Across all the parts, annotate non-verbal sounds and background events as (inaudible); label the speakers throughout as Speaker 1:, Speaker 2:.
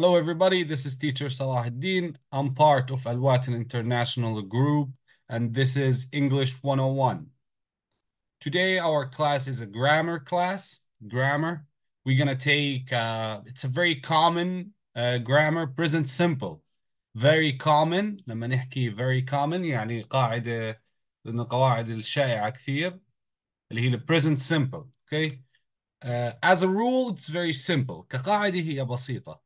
Speaker 1: Hello, everybody. This is teacher Salah Ad-Din. I'm part of Al-Watan International Group, and this is English 101. Today, our class is a grammar class, grammar. We're going to take, uh, it's a very common uh, grammar, present simple. Very common, لما نحكي very common, يعني قاعدة من القواعد الشائعة كثير, اللي هي present simple, okay? Uh, as a rule, it's very simple. كقاعدة هي بسيطة.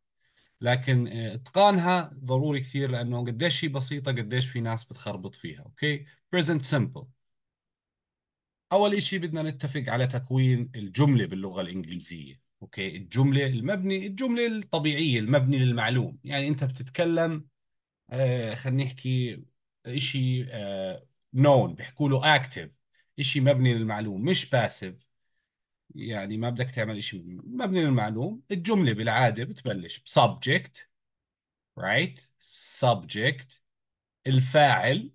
Speaker 1: لكن آه، اتقانها ضروري كثير لانه قديش هي بسيطه قديش في ناس بتخربط فيها اوكي present simple اول شيء بدنا نتفق على تكوين الجمله باللغه الانجليزيه اوكي الجمله المبني الجمله الطبيعيه المبني للمعلوم يعني انت بتتكلم آه خلينا نحكي شيء آه نون بيحكوا له اكتف شيء مبني للمعلوم مش باسف يعني ما بدك تعمل شيء مبني للمعلوم الجملة بالعادة بتبلش ب subject right subject الفاعل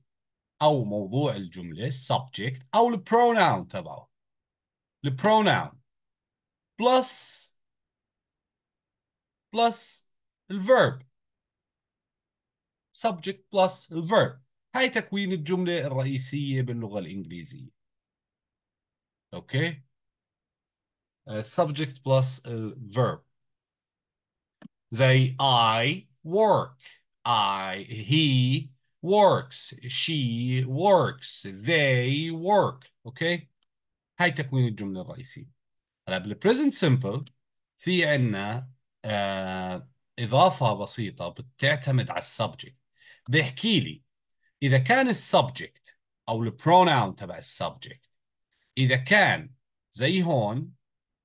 Speaker 1: أو موضوع الجملة subject أو البروناون pronoun تبعه البروناون pronoun plus plus verb subject plus verb هاي تكوين الجملة الرئيسية باللغة الإنجليزية أوكي آه، subject plus verb زي I work I he works she works they work اوكي هاي تكوين الجملة الرئيسية هلا بالبريزنت سمبل في عنا آه إضافة بسيطة بتعتمد على السبجكت بيحكي لي إذا كان السبجكت أو البروناون تبع السبجكت إذا كان زي هون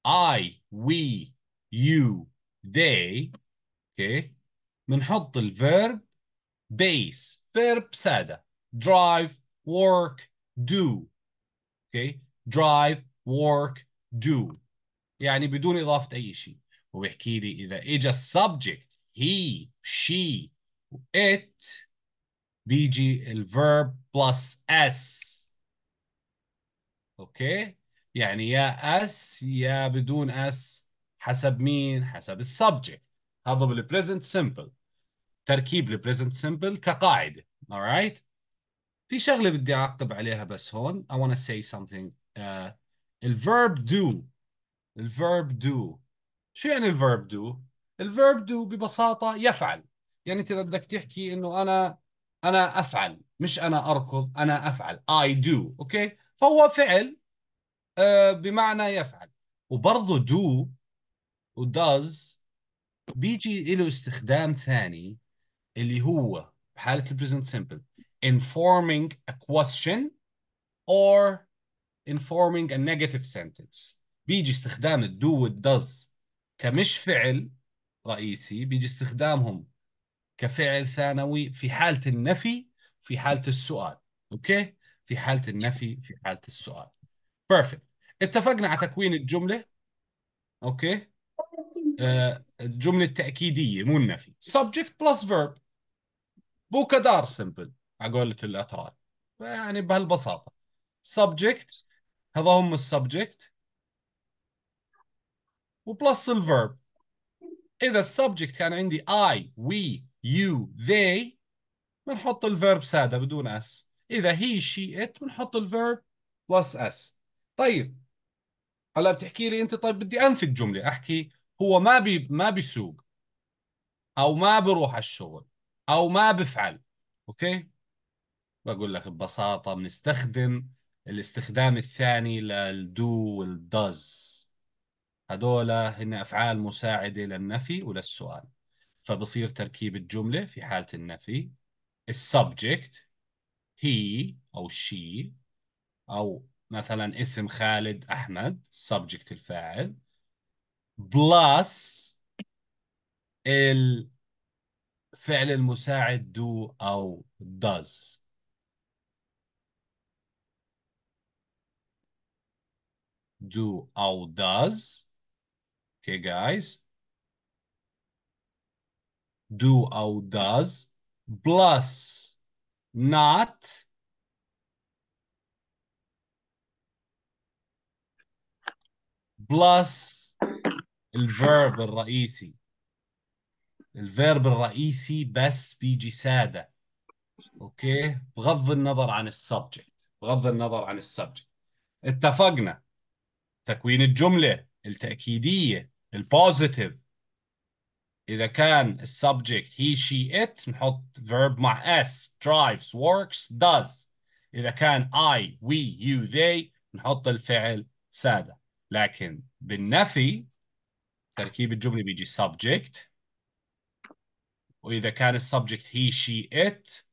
Speaker 1: I, we, you, they اوكي بنحط الفيرب base فيرب سادة drive work do اوكي drive work do يعني بدون إضافة أي شيء وبيحكي لي إذا إجا السبجكت he she it بيجي الفيرب plus s اوكي يعني يا اس يا بدون اس حسب مين حسب السبجكت هذا بالبريزنت سمبل تركيب البريزنت سمبل كقاعده alright في شغله بدي اعقب عليها بس هون I want to say something uh, دو do دو do شو يعني الفيرب do الفيرب do ببساطه يفعل يعني انت بدك تحكي انه انا انا افعل مش انا اركض انا افعل I do اوكي فهو فعل آه، بمعنى يفعل وبرضه do وداز بيجي له استخدام ثاني اللي هو بحالة البريزنت simple informing a question or informing a negative sentence بيجي استخدام الدو والدز كمش فعل رئيسي بيجي استخدامهم كفعل ثانوي في حالة النفي في حالة السؤال اوكي في حالة النفي في حالة السؤال بيرفكت اتفقنا على تكوين الجمله اوكي آه الجمله التاكيديه مو النفي subject plus verb بوكا دار سمبل على قولة الاتراك يعني بهالبساطه subject هذا هم السبجكت وبلس الفيرب اذا السبجكت كان عندي I we you they بنحط الفيرب ساده بدون اس اذا he she it بنحط الفيرب بلس اس طيب هلا بتحكي لي انت طيب بدي انفذ جمله احكي هو ما بي ما بيسوق او ما بروح على الشغل او ما بفعل اوكي بقول لك ببساطه بنستخدم الاستخدام الثاني للدو والدز هدول هن افعال مساعده للنفي وللسؤال فبصير تركيب الجمله في حاله النفي السبجكت هي او شي او مثلا اسم خالد احمد subject الفاعل بلس الفعل المساعد do او does do او does okay guys do او does plus not بلس الفيرب الرئيسي الفيرب الرئيسي بس بيجي ساده اوكي بغض النظر عن السبجكت بغض النظر عن السبجكت اتفقنا تكوين الجمله التاكيديه البوزيتيف اذا كان السبجكت he she it نحط verb مع s drives works does اذا كان I we you they نحط الفعل ساده لكن بالنفي تركيب الجملة بيجي subject وإذا كان subject he she it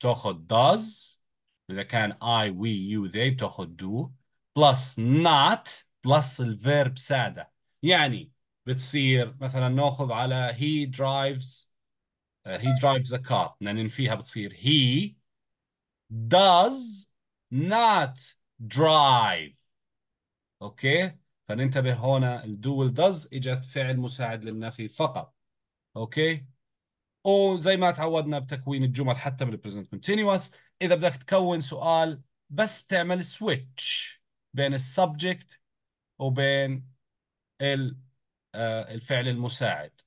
Speaker 1: تأخذ does وإذا كان I we you they تأخذ do plus not plus الفيرب سادة يعني بتصير مثلا ناخذ على he drives uh, he drives a car بدنا ننفيها بتصير he does not drive اوكي فننتبه هنا الدول does اجت فعل مساعد للنفي فقط اوكي وزي ما تعودنا بتكوين الجمل حتى بالبريزنت كونتينوس اذا بدك تكون سؤال بس تعمل سويتش بين السبجكت وبين آه، الفعل المساعد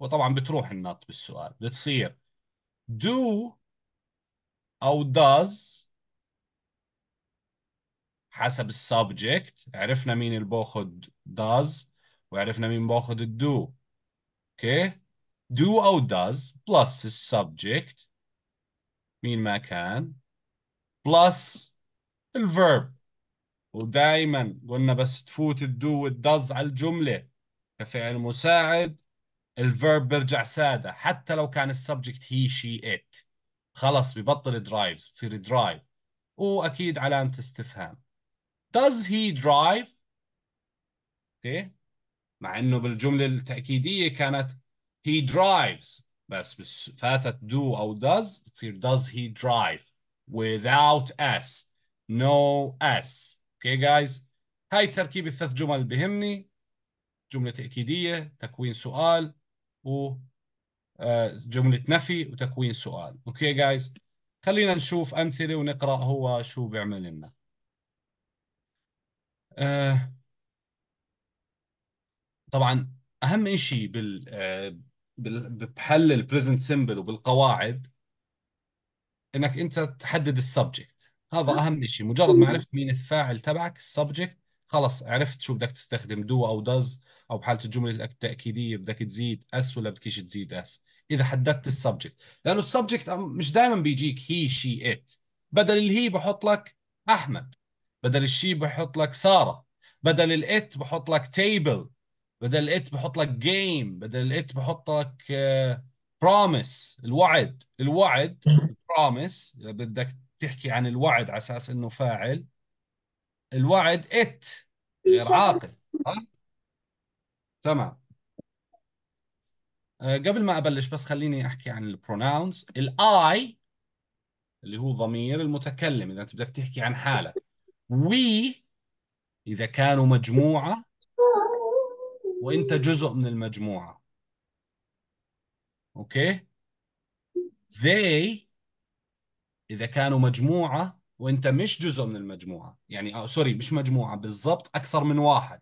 Speaker 1: وطبعا بتروح النط بالسؤال بتصير do او does حسب السبجكت عرفنا مين اللي باخد does وعرفنا مين باخد الدو اوكي do او does plus السبجكت مين ما كان plus الفيرب ودايما قلنا بس تفوت الدو والدز على الجملة كفعل مساعد الفيرب بيرجع سادة حتى لو كان السبجكت هي شي ات خلص ببطل درايفز بتصير درايف واكيد علامة استفهام does he drive اوكي مع انه بالجمله التاكيديه كانت he drives بس, فاتت do او does بتصير does he drive without s no s اوكي okay guys هاي تركيب الثلاث جمل بهمني جمله تاكيديه تكوين سؤال و آه، جمله نفي وتكوين سؤال اوكي okay guys خلينا نشوف امثله ونقرا هو شو بيعمل لنا آه، طبعا اهم شيء آه، بال بحل البريزنت سيمبل وبالقواعد انك انت تحدد السبجكت هذا اهم شيء مجرد ما عرفت مين الفاعل تبعك السبجكت خلص عرفت شو بدك تستخدم دو او داز او بحاله الجمله التاكيديه بدك تزيد اس ولا بدك تزيد اس اذا حددت السبجكت لانه السبجكت مش دائما بيجيك هي شي ات بدل الهي بحط لك احمد بدل الشي بحط لك ساره بدل الات بحط لك تيبل بدل الات بحط لك جيم بدل الات بحط لك بروميس آه، الوعد الوعد بروميس اذا بدك تحكي عن الوعد على اساس انه فاعل الوعد ات غير يعني؟ عاقل تمام آه، قبل ما ابلش بس خليني احكي عن البروناونز الاي اللي هو ضمير المتكلم اذا انت بدك تحكي عن حالك وي إذا كانوا مجموعة وأنت جزء من المجموعة أوكي they إذا كانوا مجموعة وأنت مش جزء من المجموعة يعني أو آه، سوري مش مجموعة بالضبط أكثر من واحد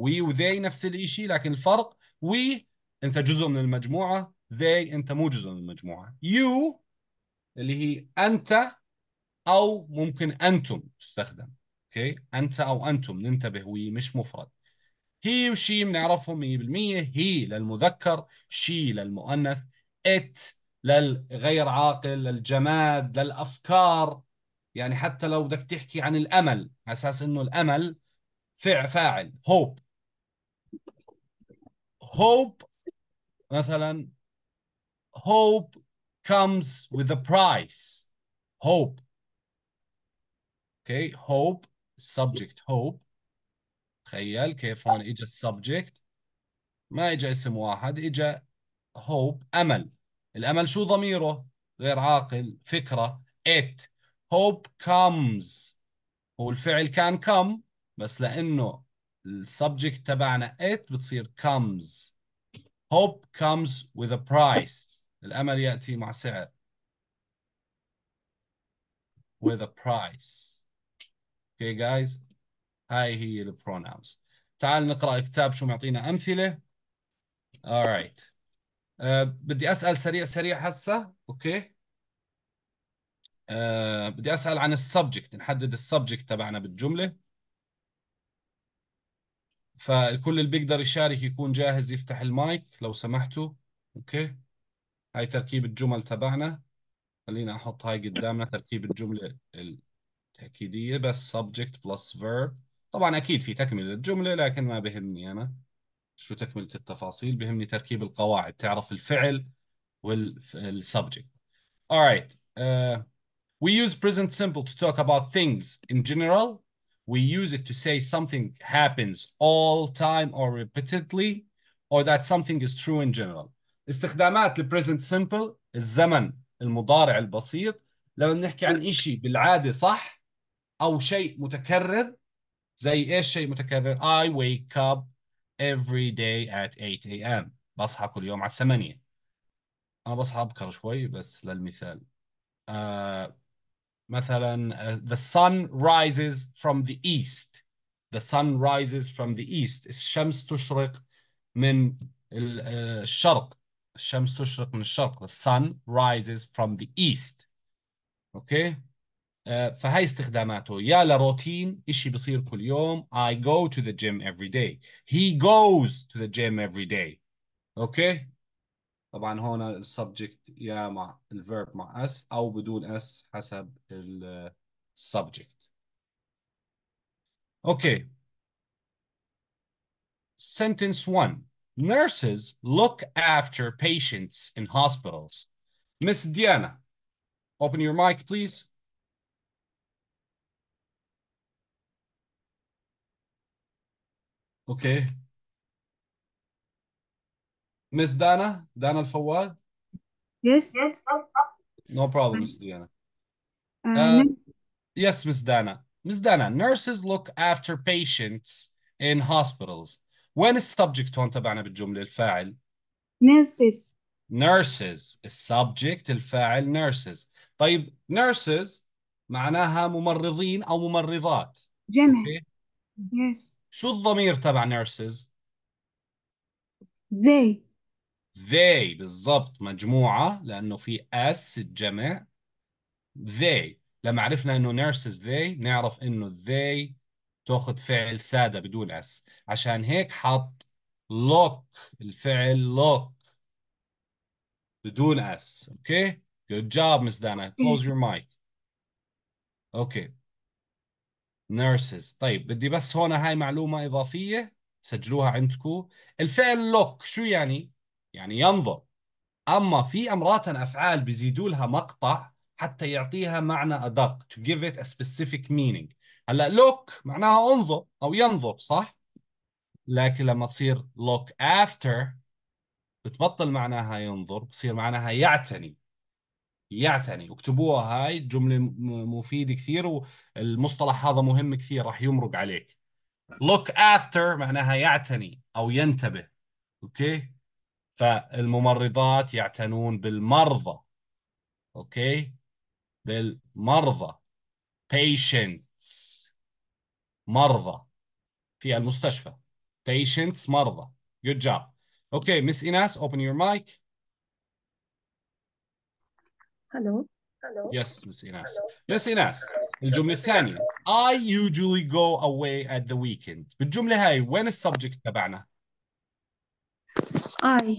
Speaker 1: we و they نفس الشيء لكن الفرق we أنت جزء من المجموعة they أنت مو جزء من المجموعة you اللي هي أنت أو ممكن أنتم تستخدم اوكي انت او انتم ننتبه وي مش مفرد هي وشي بنعرفهم 100% هي للمذكر شي للمؤنث ات للغير عاقل للجماد للافكار يعني حتى لو بدك تحكي عن الامل على اساس انه الامل فعل فاعل هوب هوب مثلا هوب comes with a price هوب اوكي هوب السبجكت هوب تخيل كيف هون اجى السبجكت ما اجى اسم واحد اجى هوب امل الامل شو ضميره غير عاقل فكره it hope comes هو الفعل كان come بس لانه السبجكت تبعنا it بتصير comes hope comes with a price الامل ياتي مع سعر with a price اوكي جايز هاي هي pronouns. تعال نقرا الكتاب شو معطينا امثله alright أه uh, بدي اسال سريع سريع هسه اوكي أه uh, بدي اسال عن السبجكت نحدد السبجكت تبعنا بالجمله فكل اللي بيقدر يشارك يكون جاهز يفتح المايك لو سمحتوا اوكي هاي تركيب الجمل تبعنا خلينا احط هاي قدامنا تركيب الجمله ال تأكيدية بس subject plus verb طبعا أكيد في تكملة للجملة لكن ما بهمني أنا شو تكملة التفاصيل بهمني تركيب القواعد تعرف الفعل والsubject alright uh, we use present simple to talk about things in general we use it to say something happens all time or repeatedly or that something is true in general استخدامات present simple الزمن المضارع البسيط لو بنحكي عن إشي بالعاده صح او شيء متكرر زي ايش شيء متكرر I wake up every day at 8 a.m. بصحى كل يوم على الثمانية انا بصحى ابكر شوي بس للمثال Uh, مثلا uh, the sun rises from the east the sun rises from the east الشمس تشرق من آه، الشرق الشمس تشرق من الشرق the sun rises from the east اوكي okay. فهاي استخداماته يا لروتين إشي بصير كل يوم I go to the gym every day he goes to the gym every day أوكي طبعا هون السبجكت يا مع الفيرب مع اس أو بدون اس حسب السبجكت أوكي sentence 1 nurses look after patients in hospitals Miss Diana open your mic please اوكي مس دانا دانا الفوال Yes. Yes. No problem, Miss Diana. Uh, Um, yes, Miss Dana. Miss Dana, nurses look after patients in hospitals. وين السبجكت هون تبعنا بالجملة الفاعل؟ nurses. nurses السبجكت الفاعل nurses طيب nurses معناها ممرضين أو ممرضات
Speaker 2: جمع. Okay. Yes.
Speaker 1: شو الضمير تبع nurses they they بالضبط مجموعة لأنه في اس الجمع they لما عرفنا انه nurses they نعرف انه they تاخذ فعل سادة بدون اس عشان هيك حط lock الفعل lock بدون اس اوكي okay? good job Miss Dana close your mic اوكي okay. nurses طيب بدي بس هون هاي معلومة إضافية سجلوها عندكم الفعل لوك شو يعني؟ يعني ينظر أما في أمرات أفعال بيزيدوا لها مقطع حتى يعطيها معنى أدق to give it a specific meaning هلا look معناها انظر أو ينظر صح؟ لكن لما تصير look after بتبطل معناها ينظر بصير معناها يعتني يعتني اكتبوها هاي جملة مفيدة كثير والمصطلح هذا مهم كثير راح يمرق عليك look after معناها يعتني أو ينتبه أوكي فالممرضات يعتنون بالمرضى أوكي بالمرضى patients مرضى في المستشفى patients مرضى good job okay Miss إيناس open your mic Hello. Hello. Yes, Miss Inas. Hello. Yes, Inas. الجملة الثانية. I usually go away at the weekend. بالجملة هاي وين السبجكت تبعنا؟ I.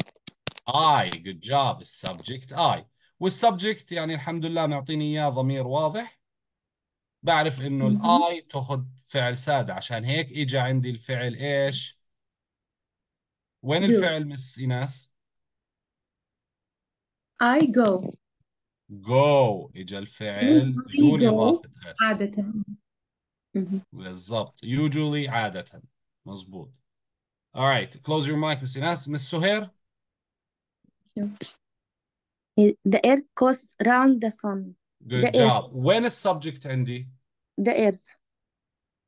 Speaker 1: I. Good job. السبجكت I. والسبجكت يعني الحمد لله معطيني إياه ضمير واضح. بعرف إنه الآي تأخذ فعل سادة عشان هيك إجا عندي الفعل إيش؟ وين الفعل مس إيناس؟
Speaker 2: I go.
Speaker 1: go إجا الفعل بدون إضافة
Speaker 2: S عادة
Speaker 1: بالضبط usually عادة مظبوط alright close your mic Miss ناس مس سهير
Speaker 2: The earth goes round the sun good the job earth.
Speaker 1: when is subject عندي the earth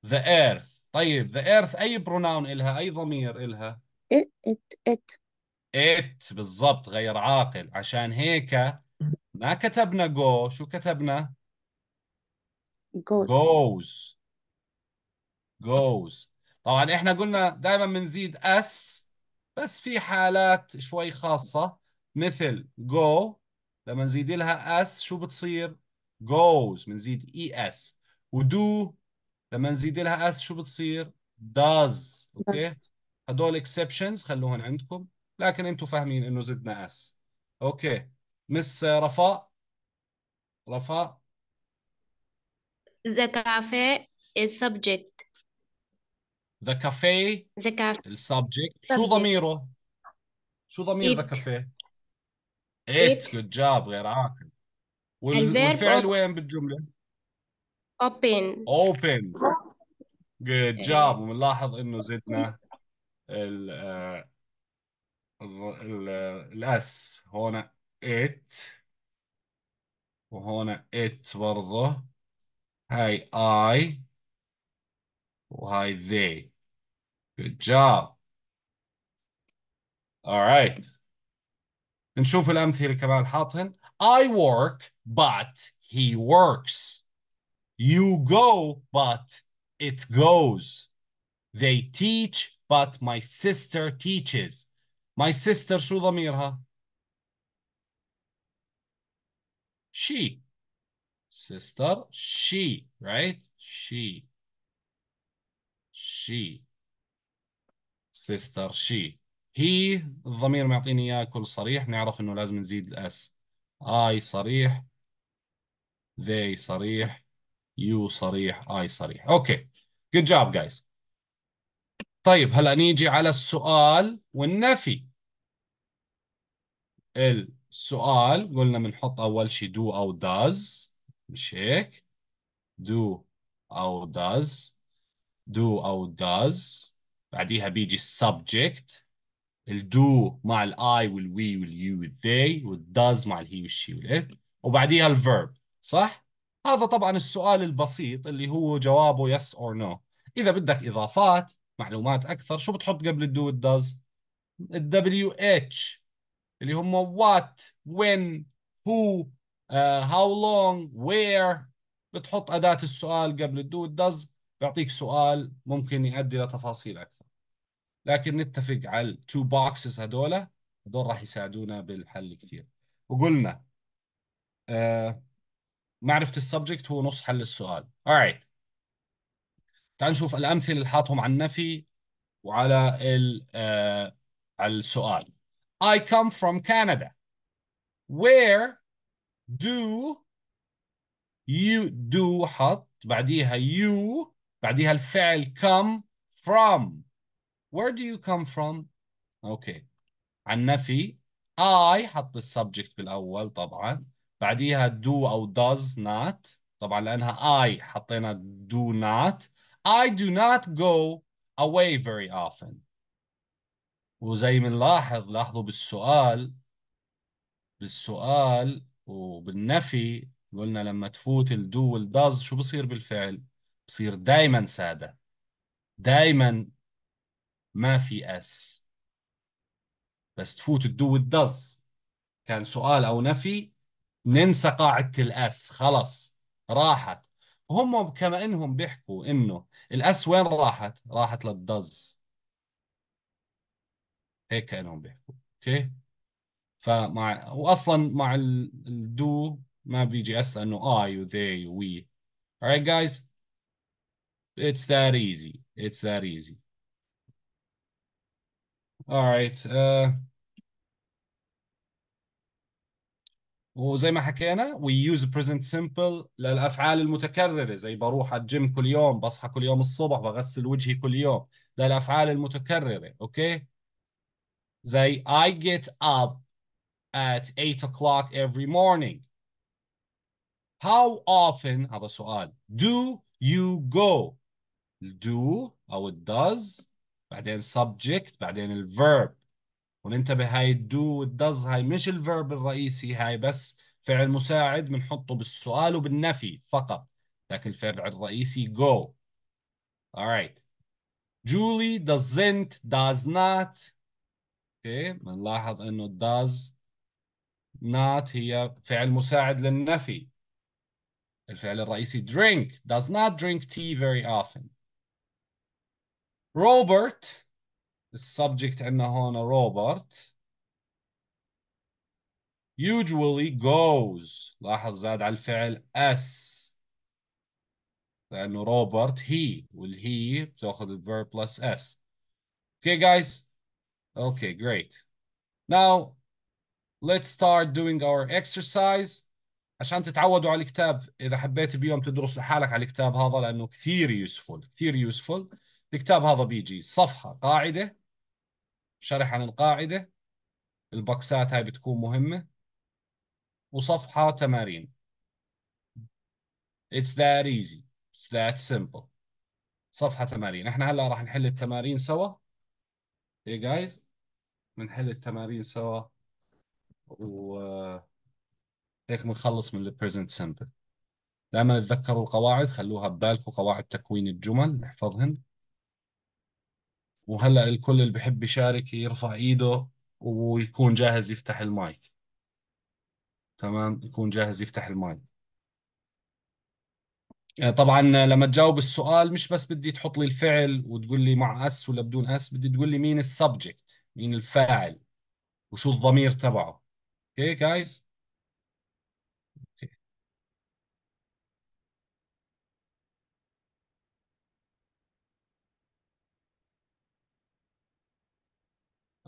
Speaker 1: the earth طيب the earth أي pronoun إلها أي ضمير إلها it it it it بالضبط غير عاقل عشان هيك ما كتبنا جو شو كتبنا جوز goes goes طبعا احنا قلنا دائما بنزيد اس بس في حالات شوي خاصة مثل go لما نزيد لها اس شو بتصير goes بنزيد اي اس ودو لما نزيد لها اس شو بتصير does اوكي هدول exceptions خلوهم عندكم لكن انتم فاهمين انه زدنا اس اوكي مس رفاء رفاء
Speaker 2: The cafe is subject.
Speaker 1: The cafe The cafe السبجكت شو subject. ضميره؟ شو ضمير the ذا كافيه؟ It. good job غير عاقل وال... والفعل of- وين بالجملة؟ open. open good job ونلاحظ انه زدنا ال آه، ال آه، ال آه، الاس هون it وهنا it برضه هاي I وهاي they good job alright نشوف الأمثلة كمان حاطهن I work but he works you go but it goes they teach but my sister teaches my sister شو ضميرها she. Sister, she, right? She. She. Sister, she. هي الضمير معطيني اياه كل صريح نعرف انه لازم نزيد الاس. I صريح. They صريح. You صريح. I صريح. اوكي. Good job guys. طيب هلا نيجي على السؤال والنفي. ال سؤال قلنا بنحط أول شيء do أو does مش هيك do أو does do أو does بعديها بيجي السبجكت الدو مع الاي والوي واليو والذي والداز مع الهي والشي والات وبعديها الفيرب صح؟ هذا طبعا السؤال البسيط اللي هو جوابه يس اور نو اذا بدك اضافات معلومات اكثر شو بتحط قبل الدو والداز؟ الدبليو اتش اللي هم what when who uh, how long where بتحط أداة السؤال قبل الدو does بيعطيك سؤال ممكن يؤدي لتفاصيل أكثر لكن نتفق على التو بوكسز هذول هذول راح يساعدونا بالحل كثير وقلنا uh, معرفة السبجكت هو نص حل السؤال alright تعال نشوف الأمثلة اللي حاطهم على النفي وعلى ال uh, على السؤال I come from Canada. Where do you do حط بعديها you بعديها الفعل come from. Where do you come from? Okay. عن نفي I حط السبجكت بالأول طبعا بعديها do أو does not طبعا لأنها I حطينا do not I do not go away very often وزي ما نلاحظ لاحظوا بالسؤال بالسؤال وبالنفي قلنا لما تفوت الدو والداز شو بصير بالفعل بصير دايما سادة دايما ما في اس بس تفوت الدو والداز كان سؤال او نفي ننسى قاعدة الاس خلص راحت هم كما انهم بيحكوا انه الاس وين راحت راحت للداز هيك كانهم بيحكوا اوكي فمع واصلا مع الدو ما بيجي اس لانه I و they و we alright guys it's that easy it's that easy alright uh, وزي ما حكينا we use present simple للأفعال المتكررة زي بروح على الجيم كل يوم بصحى كل يوم الصبح بغسل وجهي كل يوم للأفعال المتكررة أوكي say I get up at eight o'clock every morning. How often have a soad do you go? Do how does, but then subject, but then verb. وننتبه هاي الدو والدز هاي مش الفيرب الرئيسي هاي بس فعل مساعد بنحطه بالسؤال وبالنفي فقط لكن الفعل الرئيسي go alright Julie doesn't does not اوكي بنلاحظ انه does not هي فعل مساعد للنفي الفعل الرئيسي drink does not drink tea very often روبرت السبجكت عندنا هون روبرت usually goes لاحظ زاد على الفعل s لأنه روبرت هي والهي بتاخذ الفيرب بلس اس اوكي جايز Okay, great. Now, let's start doing our exercise عشان تتعودوا على الكتاب إذا حبيت بيوم تدرس لحالك على الكتاب هذا لأنه كثير يوسفول كثير يوسفول الكتاب هذا بيجي صفحة قاعدة شرح عن القاعدة البكسات هاي بتكون مهمة وصفحة تمارين It's that easy It's that simple صفحة تمارين احنا هلا راح نحل التمارين سوا يا جايز بنحل التمارين سوا وهيك بنخلص من البريزنت سمبل دائما تذكروا القواعد خلوها ببالكم قواعد تكوين الجمل نحفظهن وهلا الكل اللي بحب يشارك يرفع ايده ويكون جاهز يفتح المايك تمام يكون جاهز يفتح المايك آه، طبعا آه، لما تجاوب السؤال مش بس بدي تحط لي الفعل وتقول لي مع اس ولا بدون اس بدي تقول لي مين السبجكت مين الفاعل وشو الضمير تبعه اوكي جايز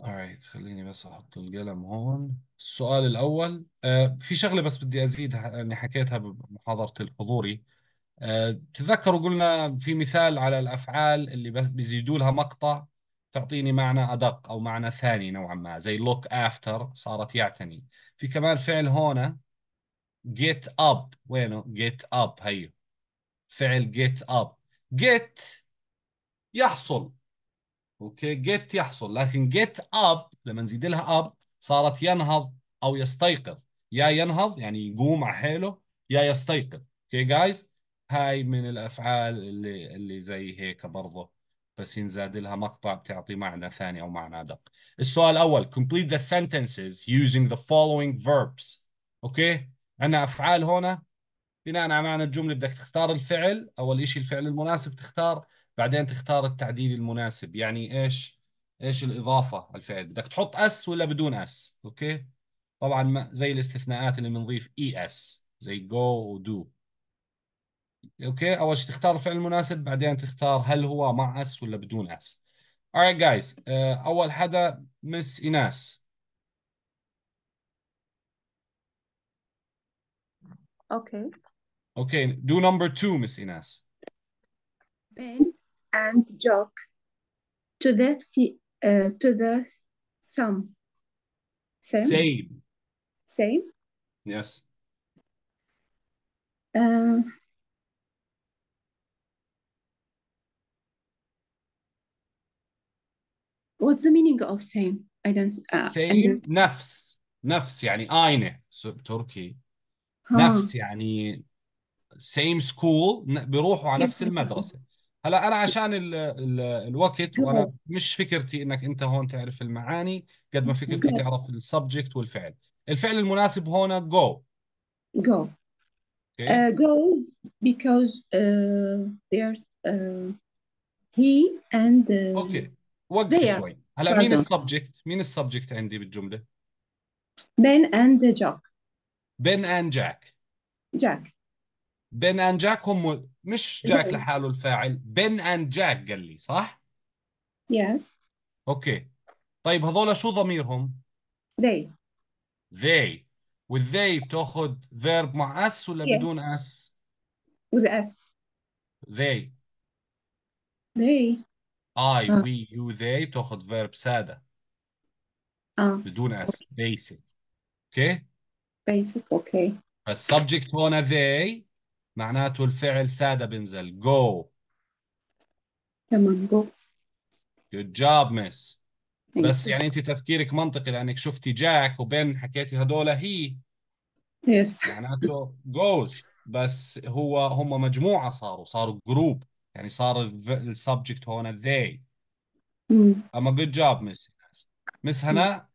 Speaker 1: alright خليني بس احط القلم هون السؤال الاول آه في شغله بس بدي ازيدها اني حكيتها بمحاضره الحضوري آه، تذكروا قلنا في مثال على الافعال اللي بس بيزيدوا لها مقطع تعطيني معنى ادق او معنى ثاني نوعا ما زي لوك افتر صارت يعتني في كمان فعل هنا جيت اب وينه جيت اب هيو فعل جيت اب جيت يحصل اوكي جيت يحصل لكن جيت اب لما نزيد لها اب صارت ينهض او يستيقظ يا ينهض يعني يقوم على حيله يا يستيقظ اوكي جايز هاي من الافعال اللي اللي زي هيك برضه بس ينزاد لها مقطع بتعطي معنى ثاني او معنى ادق السؤال الاول complete the sentences using the following verbs اوكي عندنا افعال هنا بناء على معنى الجمله بدك تختار الفعل اول شيء الفعل المناسب تختار بعدين تختار التعديل المناسب يعني ايش ايش الاضافه الفعل بدك تحط اس ولا بدون اس اوكي طبعا زي الاستثناءات اللي بنضيف اي e اس زي go ودو اوكي اول شيء تختار الفعل المناسب بعدين تختار هل هو مع اس ولا بدون اس alright guys uh, اول حدا مس ايناس اوكي اوكي do number two مس ايناس
Speaker 2: Pen and Jock to the uh, to the sum same same same yes um What's the meaning of same? I don't
Speaker 1: uh, same under... نفس نفس يعني آينة تركي huh. نفس يعني same school بيروحوا على نفس المدرسة هلا انا عشان الـ الـ الوقت وانا مش فكرتي انك انت هون تعرف المعاني قد ما فكرتي okay. تعرف السبجكت والفعل الفعل المناسب هون go go okay. uh,
Speaker 2: goes because uh, there uh, he and uh, okay وقف شوي
Speaker 1: هلا مين السبجكت مين السبجكت عندي بالجمله
Speaker 2: بن اند جاك
Speaker 1: بن اند جاك جاك بن اند جاك هم مش جاك لحاله الفاعل بن اند جاك قال لي صح يس yes. اوكي طيب هذول شو ضميرهم they they والذي بتاخذ فيرب مع اس ولا yeah. بدون اس with اس they they I, آه. we, you, they بتاخد فيرب سادة اه بدون اس basic اوكي
Speaker 2: basic اوكي
Speaker 1: فالسبجكت هنا they معناته الفعل سادة بنزل go تمام go good job miss بس يعني انت تفكيرك منطقي لانك شفتي جاك وبين حكيتي هذول هي يس معناته جوز بس هو هم مجموعه صاروا صاروا جروب يعني صار السبجكت هون they اما جود جوب مس مس هنا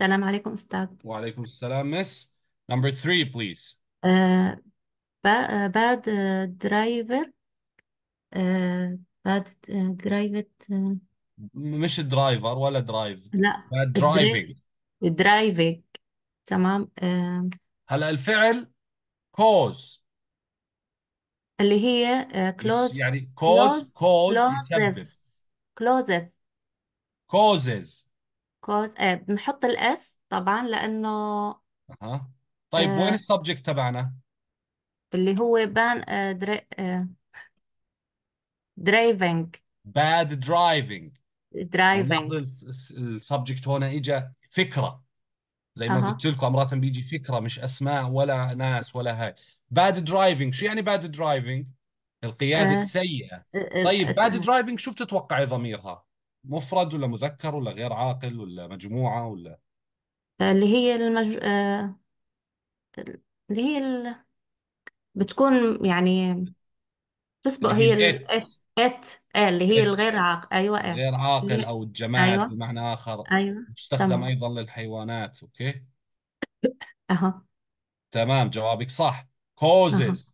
Speaker 2: السلام عليكم استاذ
Speaker 1: وعليكم السلام مس نمبر 3 بليز
Speaker 2: باد درايفر باد درايفت
Speaker 1: مش درايفر ولا درايف لا باد درايفنج
Speaker 2: درايفنج تمام آه.
Speaker 1: هلا الفعل كوز
Speaker 2: اللي هي كلوز آه, close يعني cause كوز cause كوزز
Speaker 1: كوز
Speaker 2: causes آه، بنحط الاس طبعا لانه
Speaker 1: اها طيب وين آه، السبجكت تبعنا؟
Speaker 2: اللي هو بان درايفنج
Speaker 1: باد درايفنج driving bad driving driving السبجكت هون اجى فكره زي ما أه. قلت لكم مرات بيجي فكره مش اسماء ولا ناس ولا هاي باد درايفنج شو يعني باد درايفنج القياده أه. السيئه أه، أه، طيب باد درايفنج شو بتتوقعي ضميرها مفرد ولا مذكر ولا غير عاقل ولا مجموعه ولا
Speaker 2: أه، اللي هي المج... اللي هي ال... بتكون يعني تسبق هي ال... ات آه اللي هي إيه. الغير عاق أيوة آه غير عاقل هي أو
Speaker 1: الجماد أيوة بمعنى آخر أيوة تستخدم تمام أيضا للحيوانات أوكي أها تمام جوابك صح أها causes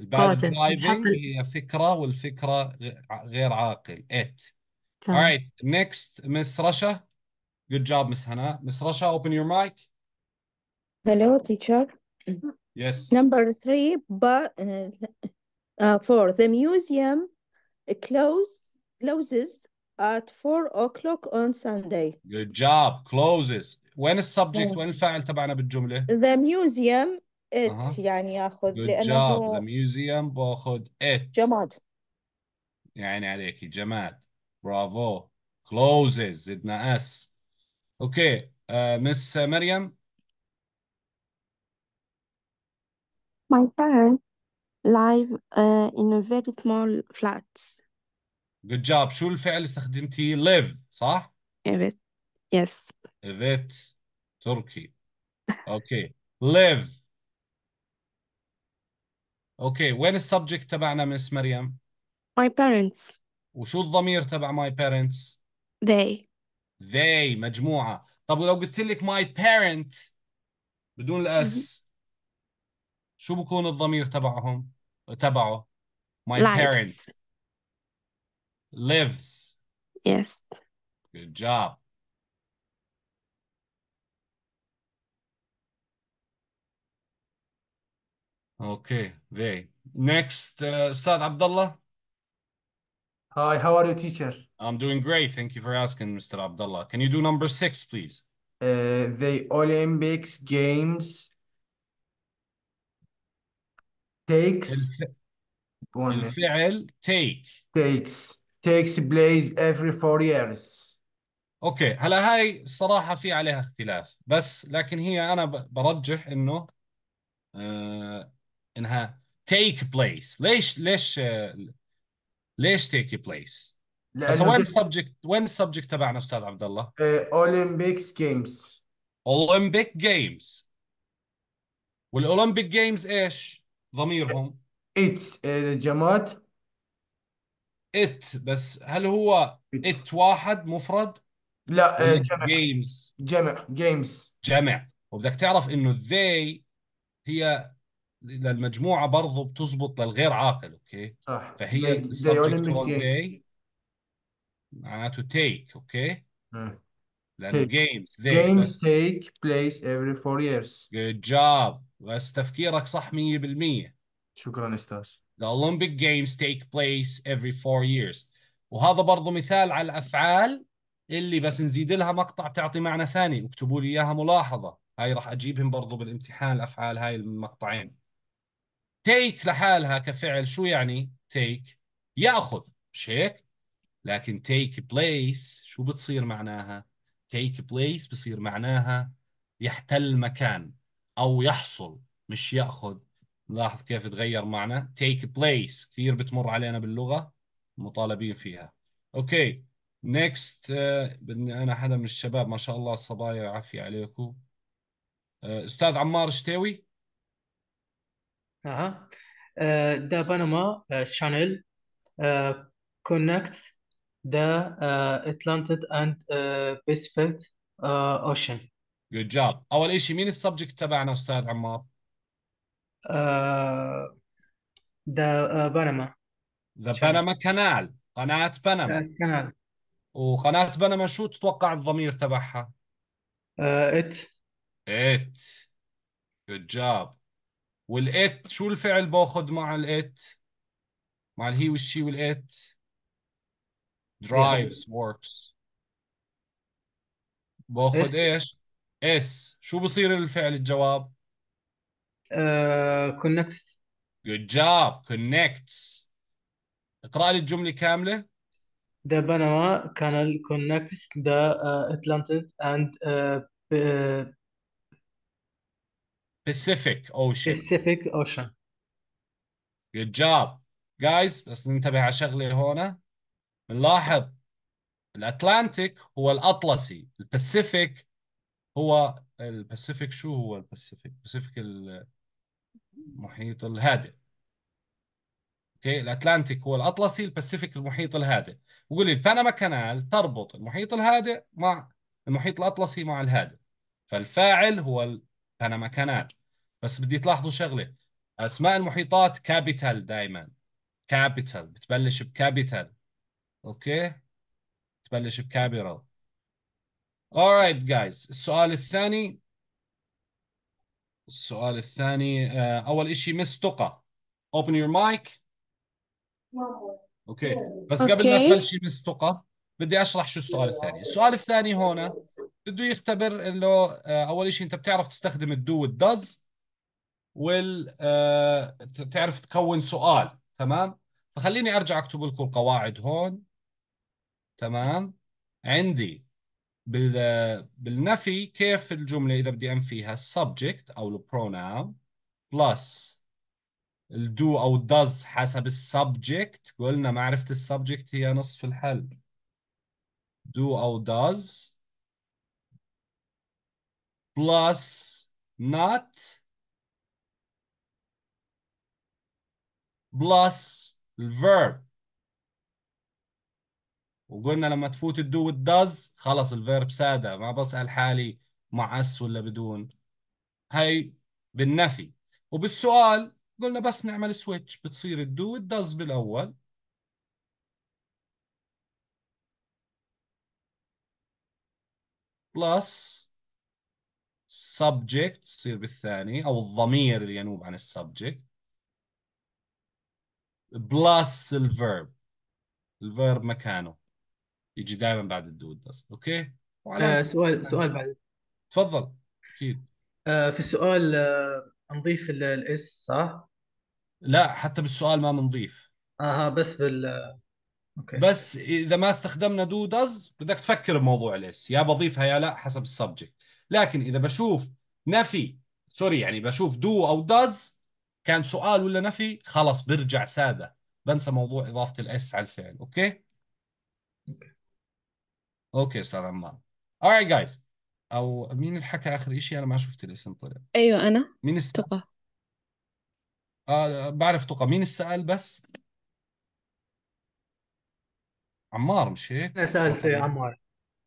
Speaker 1: بعد causes بنحط driving ال... هي فكرة والفكرة غير عاقل it All تمام right next Miss Russia good job Miss Hannah Miss Russia open your mic
Speaker 2: Hello, teacher. yes Number three, but uh, uh, for the museum close closes at 4 o'clock on Sunday.
Speaker 1: Good job. Closes. وين السبجكت yeah. وين الفاعل تبعنا بالجملة؟
Speaker 2: The museum it uh -huh. يعني ياخذ Good job. The
Speaker 1: museum باخذ it. جماد. يعني عليكي جماد. برافو. Closes زدنا s. اوكي مس مريم.
Speaker 2: My turn. live uh, in a very small flat.
Speaker 1: Good job. شو الفعل استخدمتي live صح؟
Speaker 2: Evet. Yes.
Speaker 1: Evet. Turkey. Okay. live. Okay. وين السبجكت تبعنا مس مريم؟
Speaker 2: My parents.
Speaker 1: وشو الضمير تبع my parents؟ They. They مجموعة. طب ولو قلت لك my parent بدون الاس mm -hmm. شو بكون الضمير تبعهم؟ تبعه my Lives. parents lives yes good job okay they next uh, Abdullah Hi, how are you, teacher? I'm doing great. Thank you for asking, Mr. Abdullah. Can you do number six, please? Uh, the Olympics Games takes الفعل take takes takes place every four years اوكي هلا هاي الصراحه في عليها اختلاف بس لكن هي انا برجح انه آه انها take place ليش ليش آه ليش take place بس وين السبجكت وين السبجكت تبعنا استاذ عبد الله اولمبيكس جيمز اولمبيك جيمز والأولمبيك جيمز ايش ضميرهم its آه، جماد ات بس هل هو ات واحد مفرد؟ لا آه، جمع games جمع games جمع وبدك تعرف انه they هي للمجموعة برضه بتزبط للغير عاقل اوكي صح فهي they, معناته take اوكي م. لانه جيمز جيمز تيك بليس افري فور ييرز جود جوب بس تفكيرك صح 100% شكرا استاذ The Olympic Games take place every four years وهذا برضه مثال على الافعال اللي بس نزيد لها مقطع تعطي معنى ثاني واكتبوا لي اياها ملاحظه هاي راح اجيبهم برضه بالامتحان الافعال هاي المقطعين تيك لحالها كفعل شو يعني تيك ياخذ مش هيك لكن تيك بليس شو بتصير معناها take place بصير معناها يحتل مكان أو يحصل مش يأخذ لاحظ كيف تغير معنى take place كثير بتمر علينا باللغة مطالبين فيها اوكي نيكست بدي uh, أنا حدا من الشباب ما شاء الله الصبايا عافية عليكم uh, أستاذ عمار شتاوي اها
Speaker 2: ده بنما شانل كونكت the
Speaker 1: uh, Atlantic and uh, Pacific uh, Ocean. Good job. أول شيء مين السبجكت تبعنا أستاذ عمار؟
Speaker 2: Uh,
Speaker 1: the uh, Panama. The Panama Canal. قناة بنما. Canal. وقناة بنما شو تتوقع الضمير تبعها؟ Uh, it. It. Good job. والإت شو الفعل باخذ مع الإت؟ مع الهي والشي والإت؟ درايفز وركس باخد اس ايش؟ اس شو بصير الفعل الجواب؟ كونكتس جود جاب كونكتس اقرا لي الجمله كامله The
Speaker 2: Panama Canal connects the uh, Atlantic and uh, uh,
Speaker 1: Pacific Ocean. Pacific Ocean. Good job. Guys بس ننتبه على شغله هون نلاحظ الأتلانتيك هو الأطلسي الباسيفيك هو الباسيفيك شو هو الباسيفيك الباسيفيك المحيط الهادئ اوكي الأتلانتيك هو الأطلسي الباسيفيك المحيط الهادئ بقول البنما كانال تربط المحيط الهادئ مع المحيط الأطلسي مع الهادئ فالفاعل هو البنما كانال بس بدي تلاحظوا شغلة أسماء المحيطات كابيتال دائما كابيتال بتبلش بكابيتال اوكي تبلش بكابيرال alright guys السؤال الثاني السؤال الثاني آه، اول شيء مس تقى open your mic اوكي بس قبل okay. ما تبلشي مس تقى بدي اشرح شو السؤال الثاني السؤال الثاني هون بده يختبر انه آه، اول شيء انت بتعرف تستخدم الدو والدز وال آه، بتعرف تكون سؤال تمام فخليني ارجع اكتب لكم القواعد هون تمام عندي بال بالنفي كيف الجملة إذا بدي أنفيها subject أو pronoun plus الدو أو does حسب السبجكت قلنا معرفة السبجكت هي نصف الحل do أو does plus not plus الverb وقلنا لما تفوت الدو والداز خلص الفيرب سادة ما بسأل حالي مع اس ولا بدون هاي بالنفي وبالسؤال قلنا بس نعمل سويتش بتصير الدو والداز بالأول بلس subject تصير بالثاني أو الضمير اللي ينوب عن السبجكت بلس الفيرب الفيرب مكانه يجي دائما بعد الدود اصلا اوكي
Speaker 2: آه سؤال سؤال بعد
Speaker 1: تفضل اكيد آه في السؤال آه نضيف الاس صح؟ لا حتى بالسؤال ما بنضيف اها بس بال اوكي بس اذا ما استخدمنا دو بدك تفكر بموضوع الاس يا بضيفها يا لا حسب السبجكت لكن اذا بشوف نفي سوري يعني بشوف دو او دز كان سؤال ولا نفي خلص برجع ساده بنسى موضوع اضافه الاس على الفعل اوكي اوكي استاذ عمار alright guys او مين اللي حكى اخر شيء انا ما شفت الاسم طلع ايوه انا مين السؤال؟ تقى آه بعرف تقى مين السؤال بس عمار مش هيك انا سالت يا عمار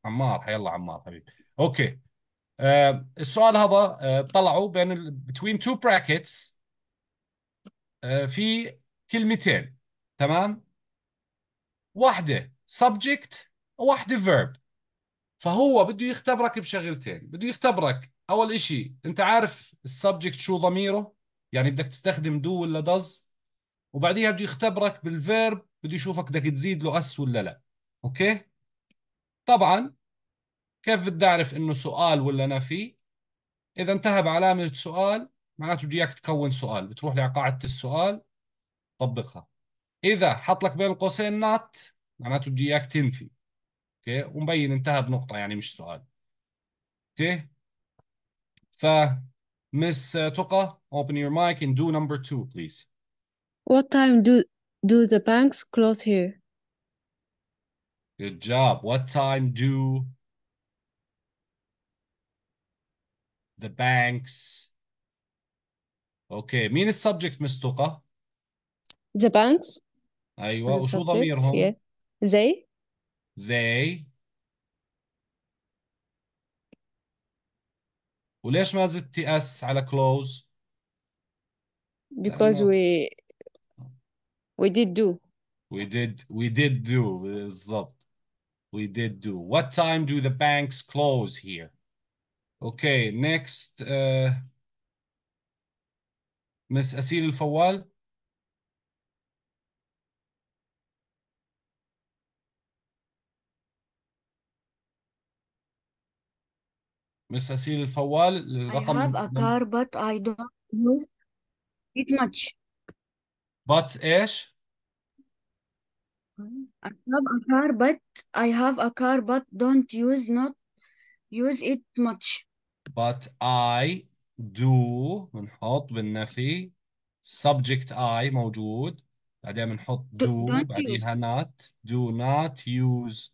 Speaker 1: عمار حيلا عمار حبيبي اوكي آه السؤال هذا آه طلعوا بين ال... between two brackets آه في كلمتين تمام واحدة subject وواحدة verb فهو بده يختبرك بشغلتين بده يختبرك اول إشي انت عارف السبجكت شو ضميره يعني بدك تستخدم دو ولا داز وبعديها بده يختبرك بالفيرب بده يشوفك بدك تزيد له اس ولا لا اوكي طبعا كيف بدي اعرف انه سؤال ولا نفي اذا انتهى بعلامه سؤال معناته بده اياك تكون سؤال بتروح لقاعده السؤال طبقها اذا حط لك بين قوسين نات معناته بده اياك تنفي اوكي ومبين انتهى بنقطة يعني مش سؤال اوكي ف Miss Tuka, open your mic and do number two, please.
Speaker 2: What time do do the banks close here?
Speaker 1: Good job. What time do the banks? Okay, مين السبجكت مستوقة؟ The banks. أيوة وشو ضميرهم؟ yeah. they they. وليش ما زدتي اس على close؟ because
Speaker 2: we we did do
Speaker 1: we did we did do بالضبط we did do what time do the banks close here okay next uh, Miss Asil الفوال مس أسيل الفوال I have a car
Speaker 2: but I don't use it much.
Speaker 1: but ايش؟
Speaker 2: I have a car but I have a car but don't use not use it much.
Speaker 1: but I do بنحط بالنفي subject I موجود بعدين بنحط Do not بعديها not do not use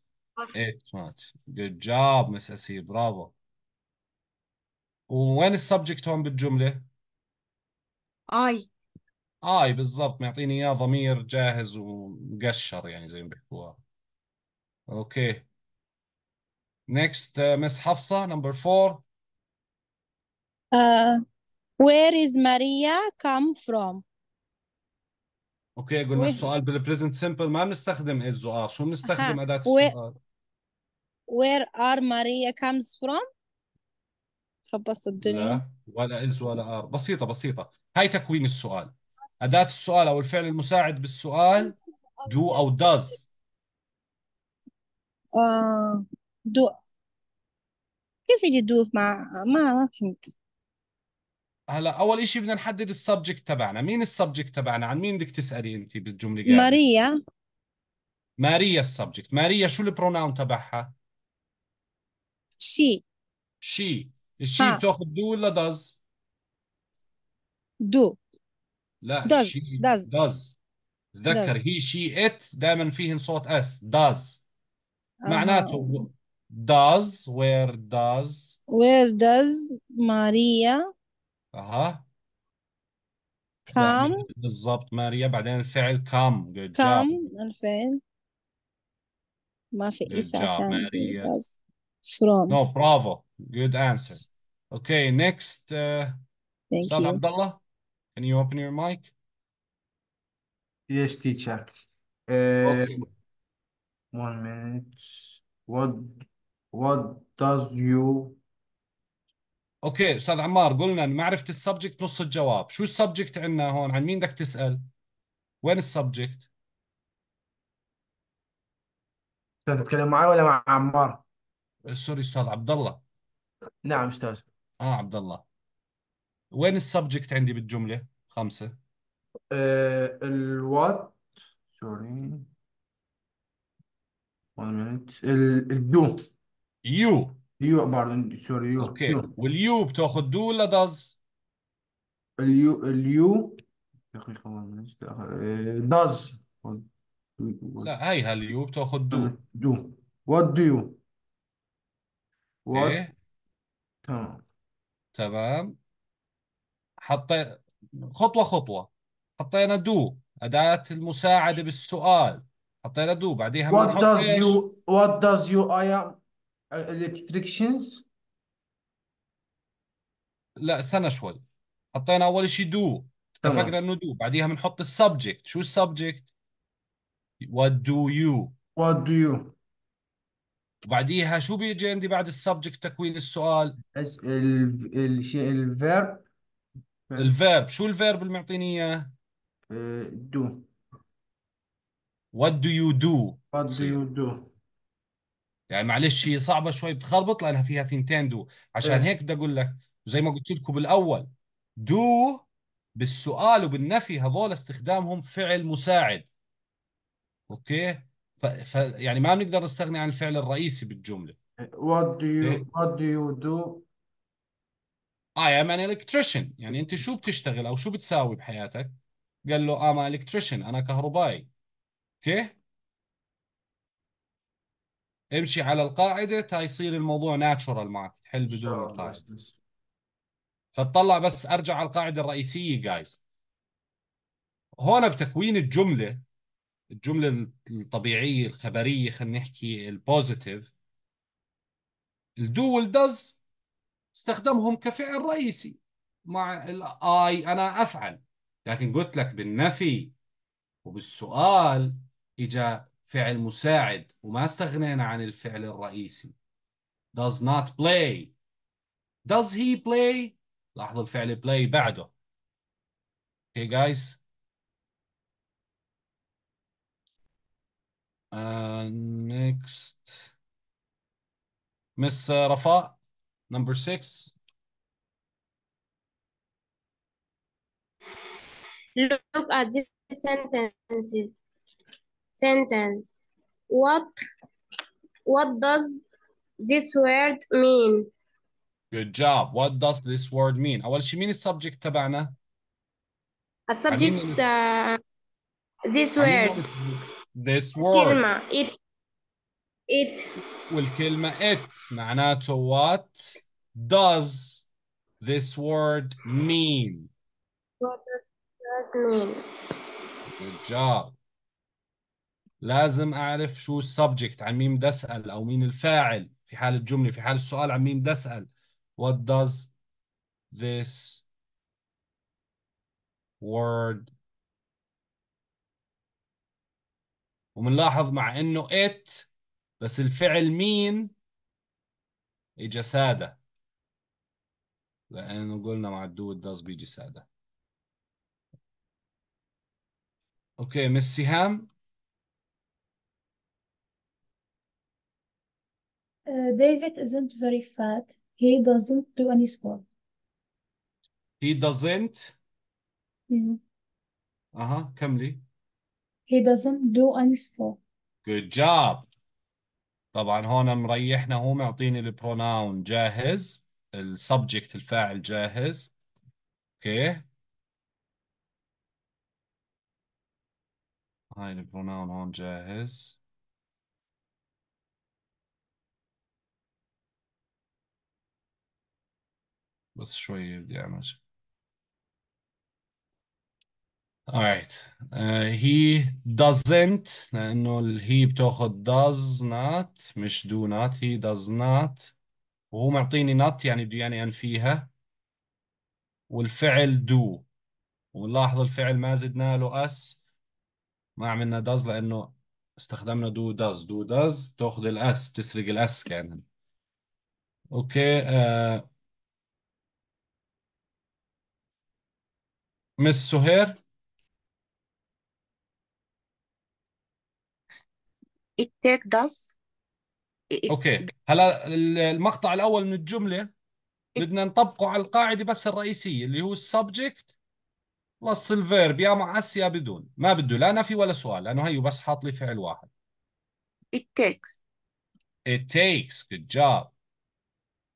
Speaker 1: it much good job مس أسيل برافو وين السبجكت هون بالجملة؟ اي اي بالضبط معطيني اياه ضمير جاهز ومقشر يعني زي ما بيحكوها اوكي نيكست مس آه، حفصة نمبر 4
Speaker 2: uh, where is Maria come from?
Speaker 1: اوكي قلنا Where, السؤال بالبريزنت سمبل ما بنستخدم از وار شو بنستخدم اداة السؤال
Speaker 2: where are Maria comes from? خبصت
Speaker 1: الدنيا لا ولا إز ولا آر بسيطة بسيطة هاي تكوين السؤال أداة السؤال أو الفعل المساعد بالسؤال do أو does
Speaker 2: آه دو كيف يجي دو مع ما ما
Speaker 1: فهمت هلا اول إشي بدنا نحدد السبجكت تبعنا مين السبجكت تبعنا عن مين بدك تسالي انت بالجمله قاعدة ماريا ماريا السبجكت ماريا شو البروناون تبعها شي شي الشي ها بتاخد دو ولا داز دو لا داز الشي داز داز تذكر هي شي ات دائما فيهن صوت اس آه. داز
Speaker 2: معناته
Speaker 1: داز وير داز
Speaker 2: وير داز ماريا اها كام يعني
Speaker 1: بالضبط ماريا بعدين الفعل كام جود جاب
Speaker 2: come الفعل ما في إس جاب عشان
Speaker 1: ماريا does from نو برافو Good answer. Okay, next. Uh, Thank Ustad you. Abdullah, can you open your mic? Yes, teacher. Uh, okay. One minute. What what does you اوكي استاذ عمار قلنا معرفه السبجكت نص الجواب شو السبجكت عندنا هون عن مين بدك تسال وين السبجكت تتكلم معي ولا مع عمار سوري استاذ عبد الله نعم أستاذ اه عبد الله وين السبجكت عندي بالجملة خمسة أه الوات سوري one minute الدو يو يو باردون سوري يو اوكي يو واليو بتاخذ دو ولا داز اليو اليو دقيقة داز آه، لا هاي هاليو بتاخذ دو دو وات دو يو وات تمام تمام حطينا خطوة خطوة حطينا دو أداة المساعدة بالسؤال حطينا دو بعديها What بنحط does إيش you what does you I am electricians لا استنى شوي حطينا أول شيء دو اتفقنا إنه دو بعديها بنحط السبجكت شو السبجكت what do you What do you وبعديها شو بيجي عندي بعد السبجكت تكوين السؤال ال الشيء الفيرب الفيرب شو الفيرب اللي معطيني اياه دو وات دو يو دو وات دو يو دو يعني معلش هي صعبه شوي بتخربط لانها فيها ثنتين دو عشان إيه. هيك بدي اقول لك زي ما قلت لكم بالاول دو بالسؤال وبالنفي هذول استخدامهم فعل مساعد اوكي ف... ف... يعني ما بنقدر نستغني عن الفعل الرئيسي بالجمله what do you إيه. what do you do I am an electrician يعني انت شو بتشتغل او شو بتساوي بحياتك قال له I'm an electrician انا كهربائي اوكي امشي على القاعده تا يصير الموضوع ناتشورال معك تحل بدون القاعده فتطلع بس ارجع على القاعده الرئيسيه جايز هون بتكوين الجمله الجمله الطبيعيه الخبريه خلينا نحكي البوزيتيف الدو والدز استخدمهم كفعل رئيسي مع الاي انا افعل لكن قلت لك بالنفي وبالسؤال اجى فعل مساعد وما استغنينا عن الفعل الرئيسي does not play does he play لاحظوا الفعل play بعده okay guys next, Miss uh, Rafa, number six.
Speaker 2: Look at these sentences. Sentence. What what does this word mean?
Speaker 1: Good job. What does this word mean? أول A subject, Tabana?
Speaker 2: A subject. this word
Speaker 1: this word.
Speaker 2: It, it
Speaker 1: will kill my it. معناته what does this word mean?
Speaker 2: What does it mean?
Speaker 1: Good job. لازم أعرف شو subject عن مين بدي أسأل أو مين الفاعل في حال الجملة في حال السؤال عن مين What does this word ومنلاحظ مع انه ات بس الفعل مين اجى سادة لانه قلنا مع معدود داز بيجي سادة اوكي مس سهام
Speaker 2: ديفيد isn't very fat. He doesn't do any sport.
Speaker 1: He doesn't.
Speaker 2: اها mm-hmm.
Speaker 1: uh-huh، كملي.
Speaker 2: He doesn't do any sport.
Speaker 1: Good job. طبعا هون مريحنا هو معطيني البروناون جاهز السبجكت الفاعل جاهز اوكي okay. هاي البروناون هون جاهز بس شوية بدي اعمل شيء alright uh, he doesn't لأنه he بتاخذ does not مش do not he does not وهو معطيني not يعني بده يعني أنفيها والفعل do ونلاحظ الفعل ما زدنا له اس ما عملنا does لأنه استخدمنا do does do does بتاخد الاس بتسرق الاس كان اوكي مس سهير
Speaker 2: It take does
Speaker 1: it اوكي هلا المقطع الاول من الجمله بدنا نطبقه على القاعده بس الرئيسيه اللي هو السبجكت بلس الفيرب يا مع اس يا بدون ما بده لا نفي ولا سؤال لانه هيو بس حاط لي فعل واحد it takes it takes good job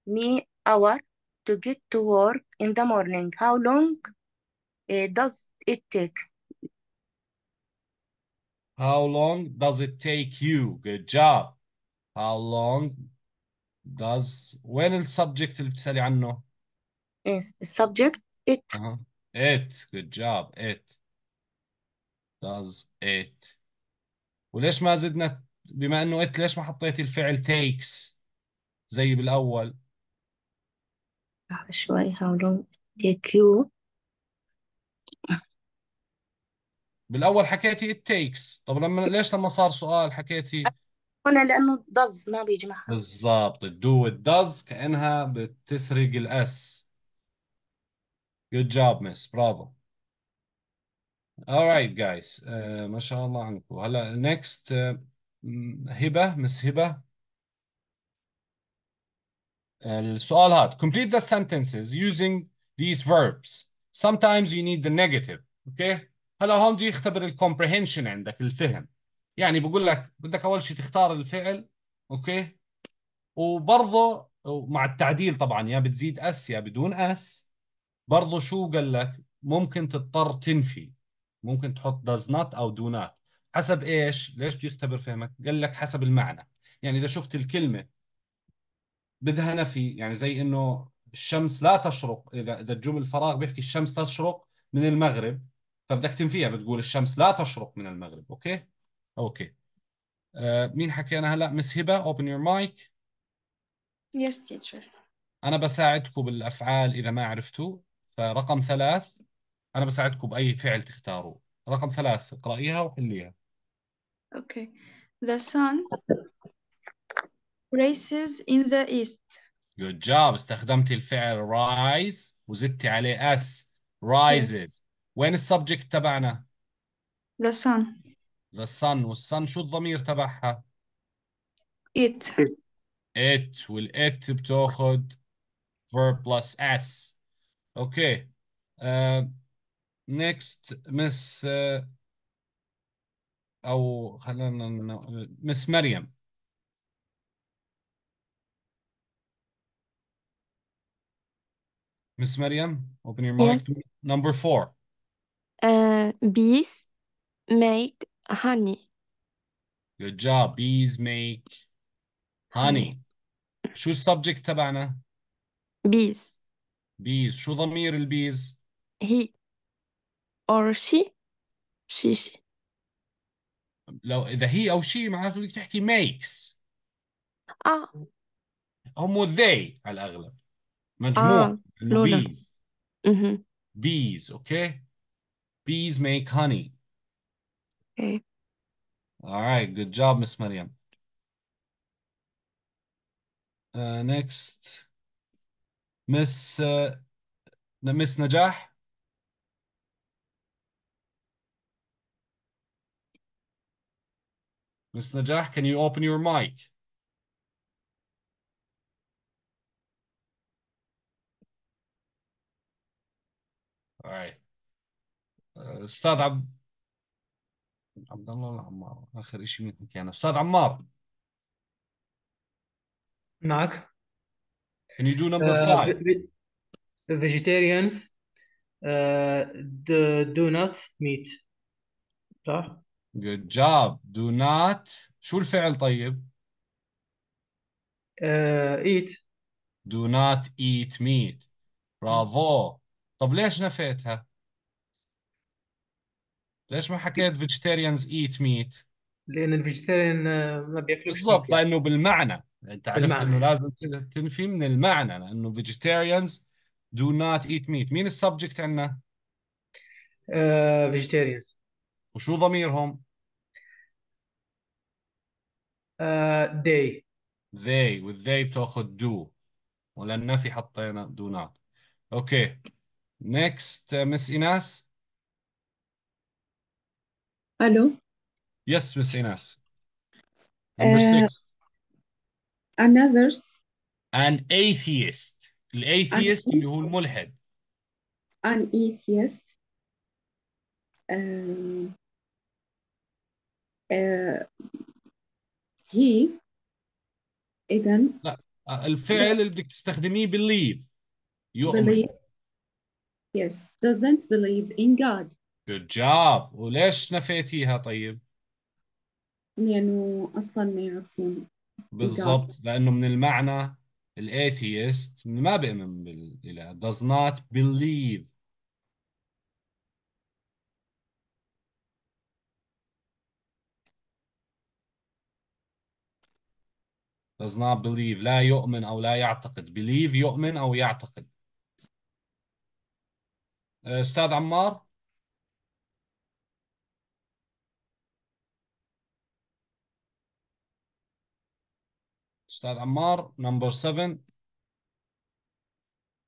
Speaker 2: me hour to get to work in the morning how long eh, does it take
Speaker 1: How long does it take you? Good job. How long does the subject? اللي بتسألي عنه؟
Speaker 2: subject it.
Speaker 1: Uh -huh. It. Good job. It. Does it. وليش ما زدنا بما انه it ليش ما حطيتي الفعل takes زي بالاول؟
Speaker 2: uh, شوي how long take you
Speaker 1: بالاول حكيتي it takes طب لما ليش لما صار سؤال حكيتي
Speaker 2: هنا لأنه does ما بيجي معها
Speaker 1: بالضبط it does كأنها بتسرق الاس good job miss برافو alright guys uh, ما شاء الله عنكم هلا next uh, هبة مس هبة السؤال هذا complete the sentences using these verbs sometimes you need the negative okay هلا هون بده يختبر الكومبريهنشن عندك الفهم يعني بقول لك بدك اول شيء تختار الفعل اوكي وبرضه مع التعديل طبعا يا بتزيد اس يا بدون اس برضه شو قال لك ممكن تضطر تنفي ممكن تحط does not او do not حسب ايش ليش بده يختبر فهمك قال لك حسب المعنى يعني اذا شفت الكلمه بدها نفي يعني زي انه الشمس لا تشرق اذا اذا الجمل الفراغ بيحكي الشمس تشرق من المغرب فبدك تنفيها بتقول الشمس لا تشرق من المغرب اوكي اوكي آه مين حكينا هلا مس هبه اوبن يور مايك يس تيتشر انا بساعدكم بالافعال اذا ما عرفتوا فرقم ثلاث انا بساعدكم باي فعل تختاروا رقم ثلاث اقرأيها وحليها
Speaker 2: اوكي the sun rises in the east
Speaker 1: good job استخدمتي الفعل rise وزدتي عليه s rises وين السبجكت تبعنا the sun the sun والsun شو الضمير تبعها it it والit بتاخد verb plus s okay. uh, next miss uh, او خلينا Miss مريم Miss مريم open your mic yes. number four
Speaker 2: bees make honey.
Speaker 1: Good job. Bees make honey. شو hmm. السبجكت تبعنا؟ bees. bees. شو ضمير البيز؟ He or she. She she. لو إذا هي أو شي معناته بدك تحكي makes. آه. هم they على الأغلب. مجموع. آه. بيز. اها. بيز، اوكي؟ Bees make honey. Okay. All right. Good job, Miss Mariam. Uh, next, Miss uh, Miss Najah. Miss Najah, can you open your mic? All right. استاذ عبد عبد الله ولا عمار اخر شيء مين يعني. حكينا استاذ عمار معك can you do number uh, five
Speaker 2: vegetarians uh, do not meat
Speaker 1: صح good job do not شو الفعل طيب uh, eat do not eat meat برافو طب ليش نفيتها ليش ما حكيت فيجيتيريانز ايت ميت؟ لان الفيجيتيريان آه، ما بياكلوش بالضبط يعني. لانه بالمعنى انت عرفت انه لازم تنفي من المعنى لانه فيجيتيريانز دو نوت ايت ميت مين السبجكت عندنا؟ فيجيتيريانز آه، uh, وشو ضميرهم؟ آه، they ذي they والذي بتاخذ do وللنفي حطينا do not اوكي نكست مس ايناس Hello. Yes, Miss Ines. Number uh, six.
Speaker 2: Another's.
Speaker 1: An atheist. The الatheist اللي the الملحد.
Speaker 2: An atheist. Um, uh, he إذا
Speaker 1: لا الفعل اللي بدك تستخدميه believe You. Believe.
Speaker 2: Yes, doesn't believe in God.
Speaker 1: جود جاب وليش نفيتيها طيب؟
Speaker 2: لأنه أصلا ما يعرفون بالضبط
Speaker 1: لأنه من المعنى الاثيست ما بيؤمن بالإله does not believe does not believe لا يؤمن أو لا يعتقد believe يؤمن أو يعتقد أستاذ عمار استاذ عمار نمبر 7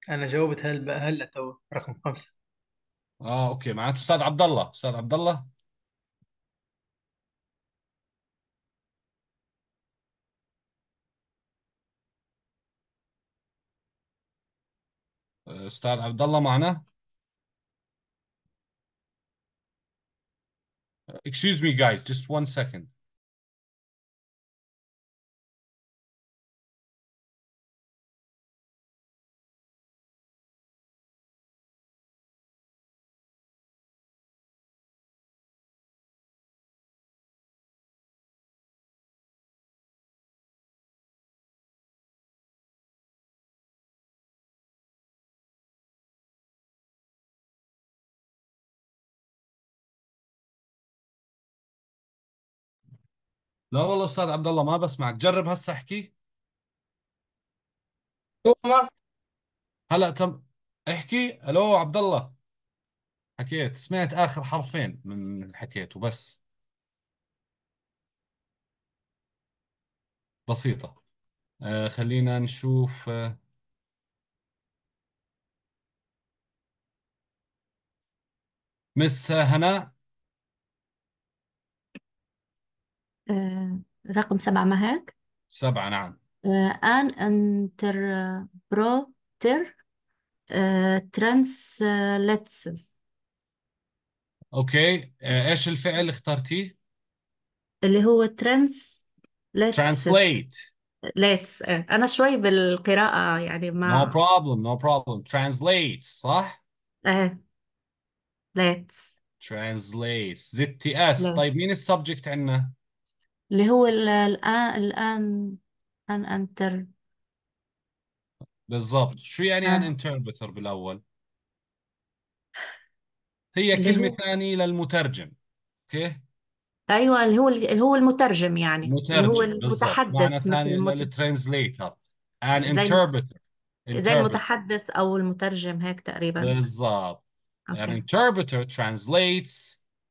Speaker 1: انا جاوبت هل هلا تو رقم خمسه اه اوكي معناته استاذ عبد الله استاذ عبد الله استاذ عبد الله معنا Excuse me guys just one second لا والله استاذ عبد الله ما بسمعك جرب هسه احكي هلا تم احكي الو عبد الله حكيت سمعت اخر حرفين من اللي حكيته بس بسيطة آه خلينا نشوف آه مس هناء
Speaker 2: آه، رقم سبعة ما هيك
Speaker 1: سبعة نعم
Speaker 2: آه، آن انتربروتر آه، ترانسليتسز
Speaker 1: اوكي ايش الفعل اللي اخترتيه؟
Speaker 2: اللي هو ترانس
Speaker 1: ترانسليت
Speaker 2: ليتس إيه. انا شوي بالقراءة يعني ما no
Speaker 1: problem no problem ترانسليت صح؟
Speaker 2: ايه ليتس
Speaker 1: ترانسليت زد تي اس طيب مين السبجكت عندنا؟
Speaker 2: اللي هو الآن الآن أن أنتر
Speaker 1: بالضبط شو يعني ان انتربتر آه. بالاول هي اللي كلمة هو ثانية للمترجم اوكي
Speaker 2: أيوة اللي هو اللي هو المترجم يعني اللي هو مترجم بالضبط معنى المتحدث مثل ثاني المت...
Speaker 1: للترانزليتر ان زي انتربتر زي
Speaker 2: المتحدث أو المترجم هيك
Speaker 1: تقريبا بالضبط an interpreter translates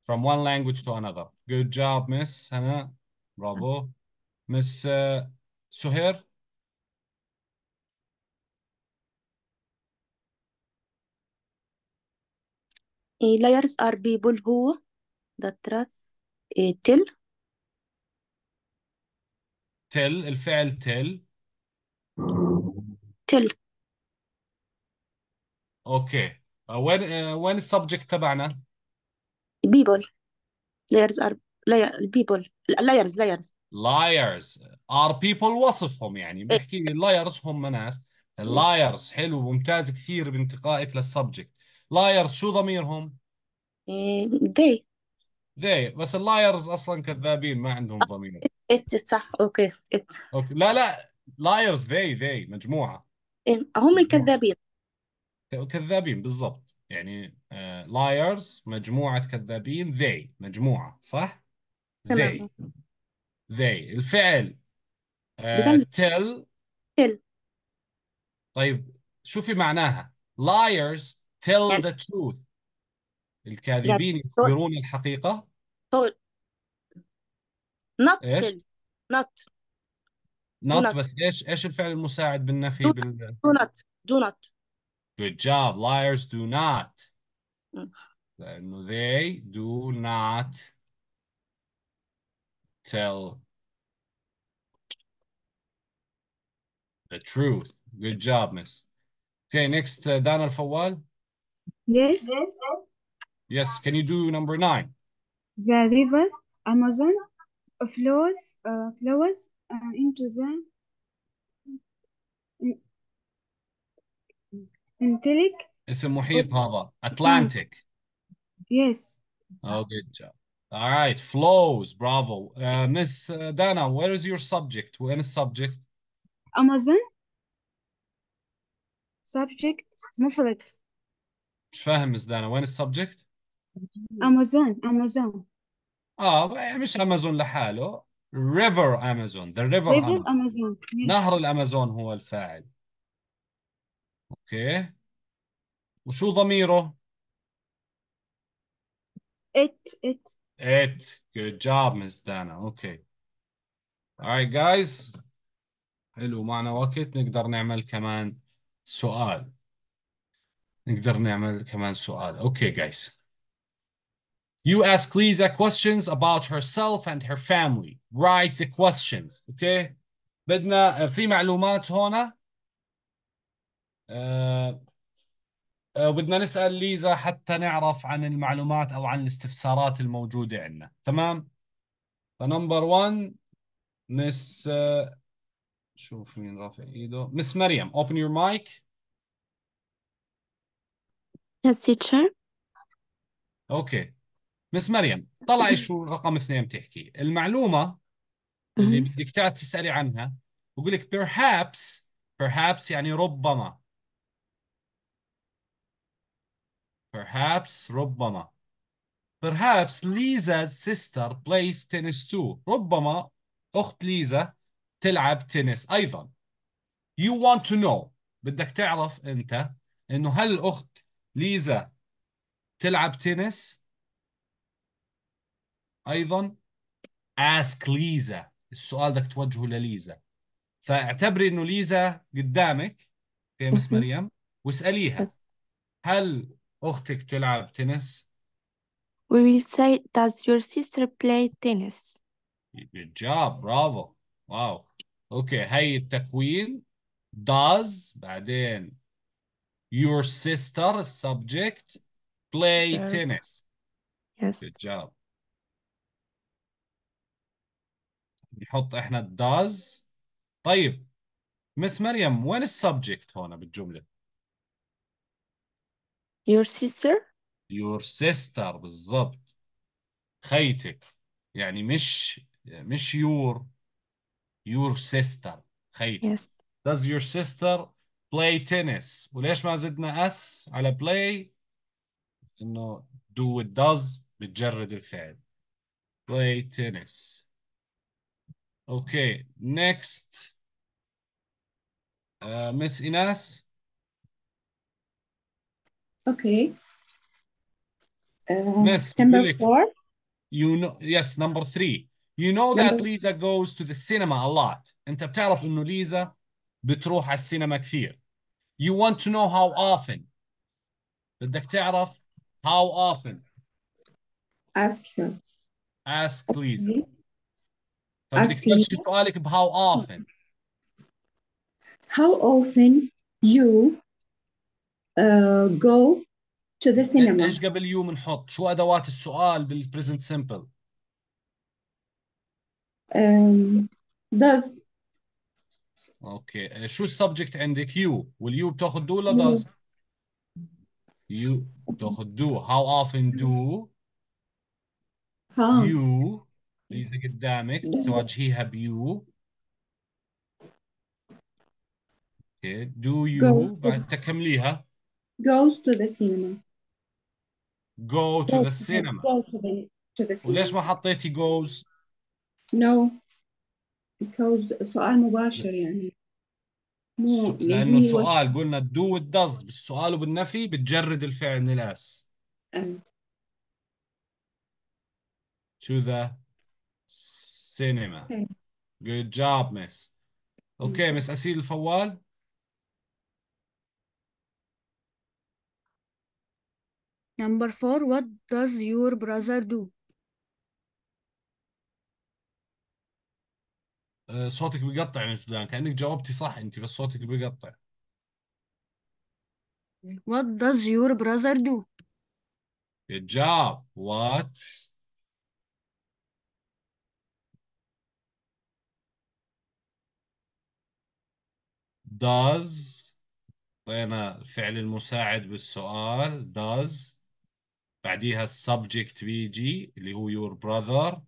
Speaker 1: from one language to another good job miss Hannah برافو مس سهير
Speaker 2: layers are people who the truth tell
Speaker 1: tell الفعل tell tell اوكي وين وين subject تبعنا
Speaker 2: people layers are people liars liars
Speaker 1: liars are people وصفهم يعني إيه. بحكي لي liars هم ناس liars حلو ممتاز كثير بانتقائك للسبجكت liars شو ضميرهم؟
Speaker 2: إيه، they
Speaker 1: they بس اللايرز اصلا كذابين ما عندهم ضمير
Speaker 2: ات صح اوكي ات
Speaker 1: اوكي لا لا لايرز they they مجموعه
Speaker 2: إيه، هم الكذابين
Speaker 1: كذابين بالضبط يعني لايرز آه، uh, مجموعه كذابين they مجموعه صح؟ they تمام they الفعل tell tell طيب شوفي معناها liars tell يعني the truth الكاذبين يخبرون الحقيقة not ايش tell not not not بس ايش ايش الفعل المساعد بالنفي do بال
Speaker 2: do not do not
Speaker 1: good job liars do not لأنه they do not tell the truth. Good job, miss. Okay, next, uh, Dana Fawad.
Speaker 2: Yes. yes.
Speaker 1: Yes, can you do number nine?
Speaker 2: The river Amazon flows, uh, flows uh, into the
Speaker 1: It's a Atlantic.
Speaker 2: Mm. Yes.
Speaker 1: Oh, good job. All right, flows, bravo. Uh, Miss Dana, where is your subject? وين subject?
Speaker 2: Amazon subject مفرد
Speaker 1: مش فاهم Miss Dana وين subject?
Speaker 2: Amazon Amazon
Speaker 1: اه مش امازون لحاله river Amazon, the river river Amazon Amazon yes. نهر الامازون هو الفاعل اوكي وشو ضميره؟
Speaker 2: it it
Speaker 1: It. Good job, Miss Dana. Okay. All right, guys. حلو معنا وقت نقدر نعمل كمان سؤال. نقدر نعمل كمان سؤال. Okay, guys. You ask Lisa questions about herself and her family. Write the questions. Okay. بدنا في معلومات هنا. Uh, آه، بدنا نسال ليزا حتى نعرف عن المعلومات او عن الاستفسارات الموجوده عندنا تمام فنمبر 1 مس آه، شوف مين رافع ايده مس مريم open your mic
Speaker 2: Yes teacher
Speaker 1: اوكي مس مريم طلعي (laughs) شو رقم اثنين بتحكي المعلومه اللي بدك تسالي عنها بقول لك perhaps perhaps يعني ربما Perhaps ربما Perhaps Lisa's sister plays tennis too. ربما أخت ليزا تلعب تنس أيضا. You want to know. بدك تعرف أنت إنه هل أخت ليزا تلعب تنس؟ أيضا ask ليزا السؤال بدك توجهه لليزا. فاعتبري إنه ليزا قدامك فيمس مريم واسأليها هل أختك تلعب تنس
Speaker 2: We will say, does your sister play tennis?
Speaker 1: Good job, bravo. Wow. Okay, هي التكوين does بعدين your sister subject play Sure. tennis. Yes. Good job. نحط احنا does طيب مس مريم وين السبجكت هون بالجملة؟
Speaker 2: your sister
Speaker 1: your sister بالظبط خيتك يعني مش مش your your sister خيتك yes does your sister play tennis وليش ما زدنا s على play انه do it does بتجرد الفعل play tennis okay next uh, Miss Ines
Speaker 2: Okay. Uh, yes, number Billy,
Speaker 1: four. You know, yes, number three. You know number... that Lisa goes to the cinema a lot. and بتعرف إنه ليزا بتروح على السينما كثير. You want to know how often. بدك تعرف how often. Ask her. Ask Lisa. Ask Lisa. سؤالك ب how often.
Speaker 2: How often you آه، go to the إيه، cinema
Speaker 1: ايش قبل يو بنحط؟ شو ادوات السؤال بالبريزنت سمبل؟ does uh, شو السبجكت عندك يو واليو بتاخذ دو ولا does؟ يو بتاخذ دو how often do يو اللي اذا قدامك تواجهيها بيو اوكي دو يو بعد تكمليها
Speaker 2: goes to the cinema
Speaker 1: go to the cinema
Speaker 2: go to the, to the cinema
Speaker 1: وليش ما حطيتي goes
Speaker 2: no because سؤال مباشر يعني لانه سؤال
Speaker 1: قلنا do it does بالسؤال وبالنفي بتجرد الفعل من الاس to the cinema good job miss okay miss اسيل الفوال
Speaker 2: Number four, what does your brother do?
Speaker 1: صوتك بيقطع يا سودان كأنك جاوبتي صح انت بس صوتك بيقطع
Speaker 2: What does your brother do?
Speaker 1: Good job. What does طينا الفعل المساعد بالسؤال does بعديها السبجكت بيجي اللي هو يور براذر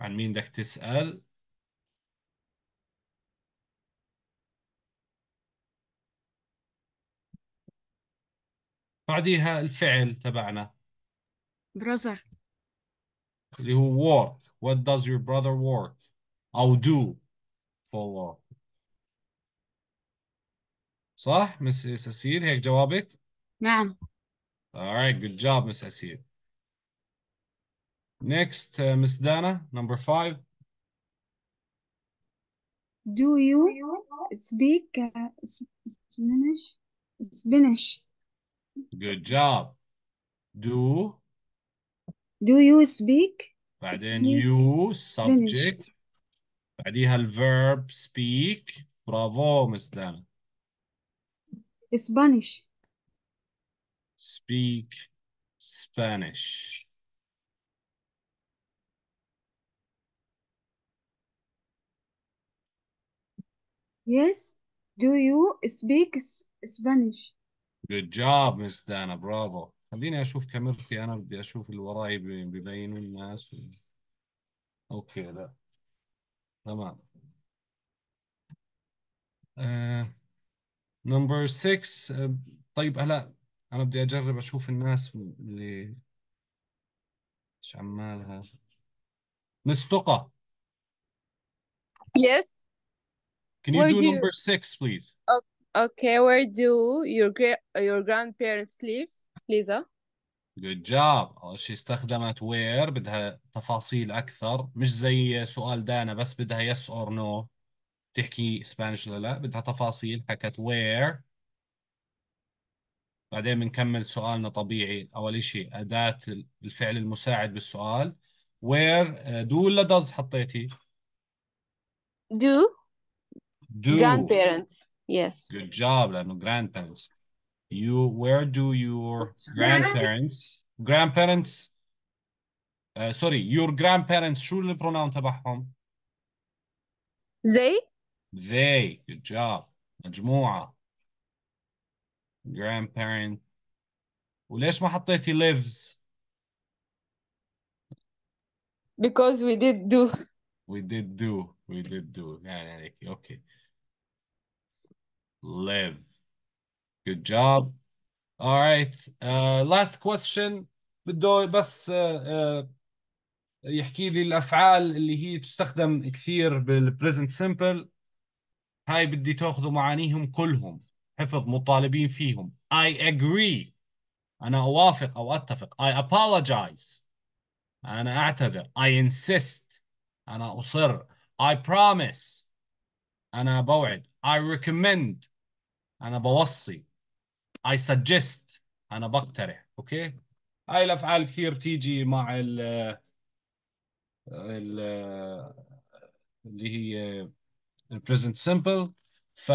Speaker 1: عن مين بدك تسأل بعديها الفعل تبعنا براذر اللي هو work what does your brother work أو do for work صح مس سيسيل هيك جوابك؟ نعم All right, good job, Miss Asir. Next, uh, Miss Dana, number five.
Speaker 2: Do you speak uh, Spanish? Spanish.
Speaker 1: Good job. Do.
Speaker 2: Do you speak?
Speaker 1: بعدين speak. you subject. Spanish. بعديها الverb speak. Bravo, Miss Dana.
Speaker 2: Spanish
Speaker 1: speak Spanish?
Speaker 2: Yes, do you speak Spanish?
Speaker 1: Good job, Miss Dana, bravo. خليني أشوف كاميرتي أنا بدي أشوف اللي وراي ببينوا الناس و... أوكي لا تمام Uh, number six uh, طيب هلا انا بدي اجرب اشوف الناس اللي مش عمالها مستقى Yes. can you Where do do you? number six please
Speaker 2: Okay. Where do your your grandparents live, Lisa?
Speaker 1: good job أول oh, شي استخدمت where بدها تفاصيل اكثر مش زي سؤال دانا بس بدها yes or no تحكي اسبانيش ولا لا بدها تفاصيل حكت where بعدين بنكمل سؤالنا طبيعي اول شيء اداه الفعل المساعد بالسؤال وير دو ولا does حطيتي do do
Speaker 2: grandparents yes
Speaker 1: good job لانه grandparents you where do your grandparents grandparents uh, sorry your grandparents شو البروناون تبعهم they they good job مجموعه grandparent وليش ما حطيتي lives
Speaker 2: because we did do
Speaker 1: we did do we did do يعني عليك اوكي live good job all right uh, last question بده بس uh, uh, يحكي لي الافعال اللي هي تستخدم كثير بالبريزنت سمبل هاي بدي تاخذوا معانيهم كلهم حفظ مطالبين فيهم I agree أنا أوافق أو أتفق I apologize أنا أعتذر I insist أنا أصر I promise أنا بوعد I recommend أنا بوصي I suggest أنا بقترح أوكي هاي الأفعال كثير تيجي مع ال ال اللي هي present simple ف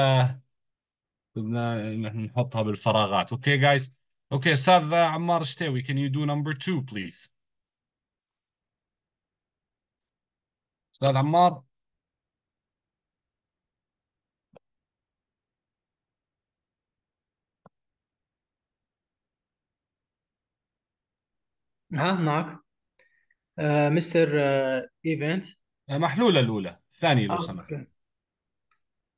Speaker 1: بدنا نحطها بالفراغات اوكي جايز اوكي استاذ عمار شتاوي can you do number two please استاذ عمار
Speaker 2: ها نعم، معك مستر آه، ايفنت آه، آه، محلولة الأولى الثانية لو سمحت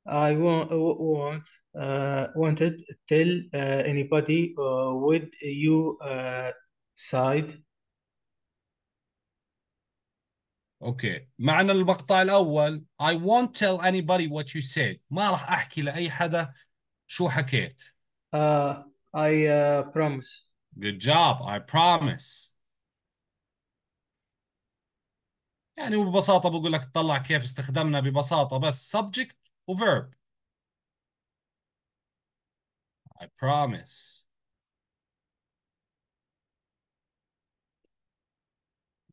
Speaker 2: I want, want Uh, wanted tell uh,
Speaker 1: anybody uh, with you side اوكي معنا المقطع الاول I won't tell anybody what you said ما راح احكي لاي حدا شو حكيت uh, I uh, promise good job I promise يعني وببساطة بقول لك تطلع كيف استخدمنا ببساطة بس subject وverb I promise.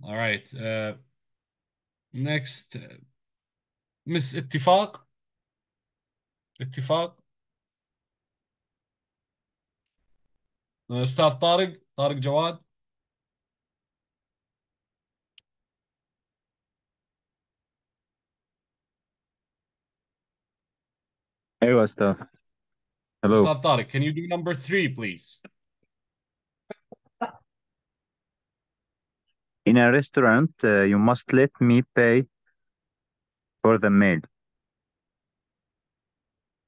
Speaker 1: All right. Uh, next, uh, Miss Ittifaq. Ittifaq. أستاذ uh, Tariq, Tariq Jawad. ايوه استاذ Hello. Ustad Tariq, can you do number three, please? In a restaurant, uh, you must let me pay for the meal.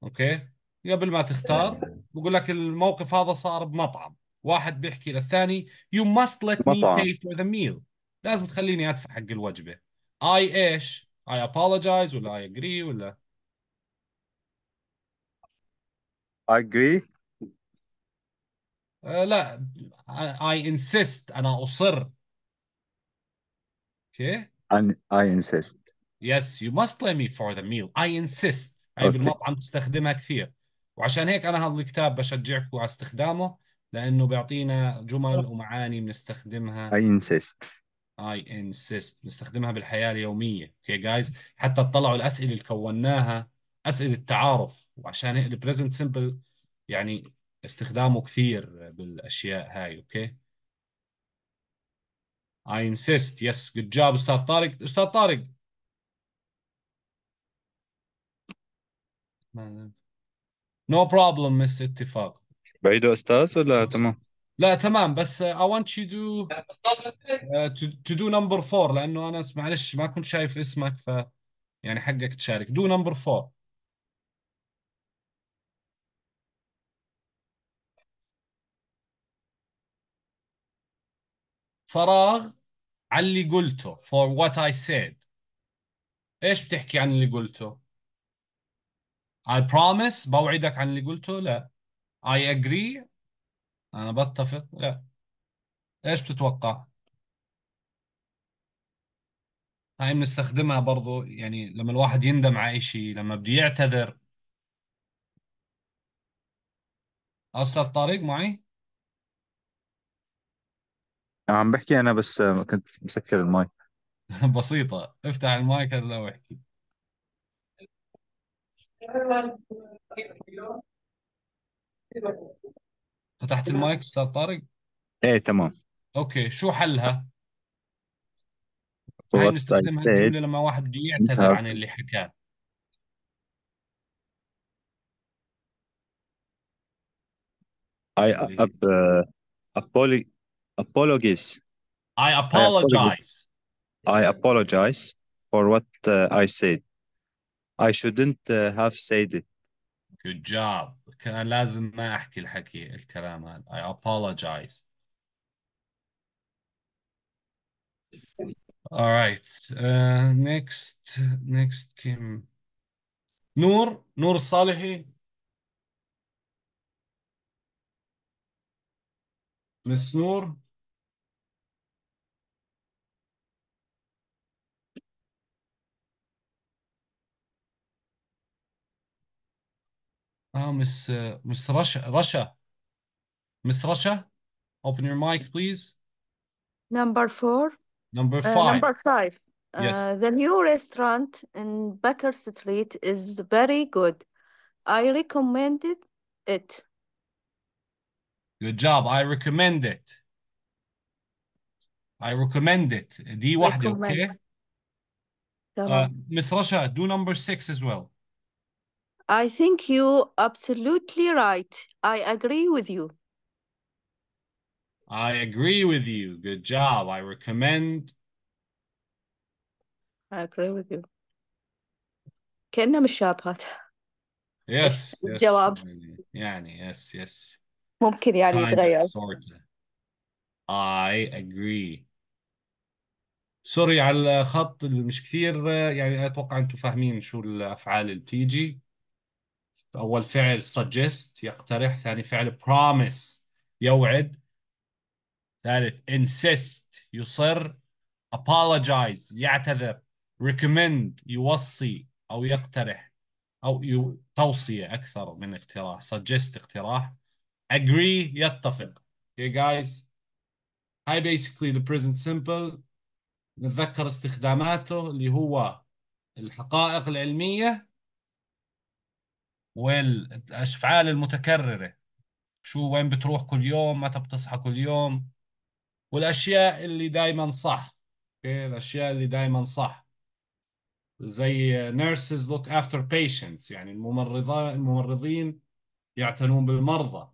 Speaker 1: Okay. قبل ما تختار بقول لك الموقف هذا صار بمطعم واحد بيحكي للثاني you must let مطعم. me pay for the meal لازم تخليني ادفع حق الوجبه I ايش I apologize ولا I agree ولا agree uh, لا I insist أنا أصر okay
Speaker 2: and I insist
Speaker 1: yes you must blame me for the meal I insist هاي okay. بالمطعم تستخدمها كثير وعشان هيك أنا هذا الكتاب بشجعكم على استخدامه لأنه بيعطينا جمل ومعاني بنستخدمها I insist I insist بنستخدمها بالحياة اليومية okay guys حتى تطلعوا الأسئلة اللي كوناها اسئله تعارف وعشان البريزنت سمبل يعني استخدامه كثير بالاشياء هاي اوكي اي انسيست يس جود جاب استاذ طارق استاذ طارق نو بروبلم مس اتفاق بعيدوا استاذ ولا تمام؟ لا تمام بس اي ونت يو دو تو دو نمبر 4 لانه انا معلش ما كنت شايف اسمك ف يعني حقك تشارك دو نمبر 4 فراغ على اللي قلته for what I said ايش بتحكي عن اللي قلته I promise بوعدك عن اللي قلته لا I agree انا بتفق لا ايش بتتوقع هاي بنستخدمها برضو يعني لما الواحد يندم على شيء لما بده يعتذر أستاذ طارق معي عم بحكي انا بس آه، كنت مسكر الماي (laughs) بسيطة افتح المايك هلا واحكي فتحت المايك استاذ طارق ايه تمام اوكي شو حلها
Speaker 2: هاي وات الجملة لما واحد بده يعتذر عن اللي
Speaker 1: حكاه I اللي uh, apologies. I apologize. I apologize for what uh, I said. I shouldn't uh, have said it. Good job. كان لازم ما أحكي الحكي الكلام هذا. I apologize. All right. Uh, next, next Kim. Nur, Nur Salih. Miss Noor. Oh, Miss uh, Miss Russia, Russia, Miss Russia, open your mic, please. Number four. Number uh, five. Uh, number five.
Speaker 2: Yes. Uh, the new restaurant in Baker Street is very good. I recommend it.
Speaker 1: Good job. I recommend it. I recommend it. دي one okay? Uh, Miss Russia, do number six as well.
Speaker 2: I think you absolutely right. I agree with you.
Speaker 1: I agree with you. Good job. I recommend.
Speaker 2: I agree with you. كأنه مش شابهات.
Speaker 1: Yes. الجواب. Yes. يعني yes yes.
Speaker 2: ممكن يعني يتغير.
Speaker 1: I agree. سوري على الخط اللي مش كثير يعني اتوقع انتم فاهمين شو الافعال اللي بتيجي. أول فعل suggest يقترح ثاني فعل promise يوعد ثالث insist يصر apologize يعتذر recommend يوصي أو يقترح أو توصية أكثر من اقتراح suggest اقتراح agree يتفق okay guys هاي basically the present simple نتذكر استخداماته اللي هو الحقائق العلمية والأفعال المتكررة شو وين بتروح كل يوم متى بتصحى كل يوم والأشياء اللي دايما صح اوكي الأشياء اللي دايما صح زي nurses look after patients يعني الممرضين الممرضين يعتنون بالمرضى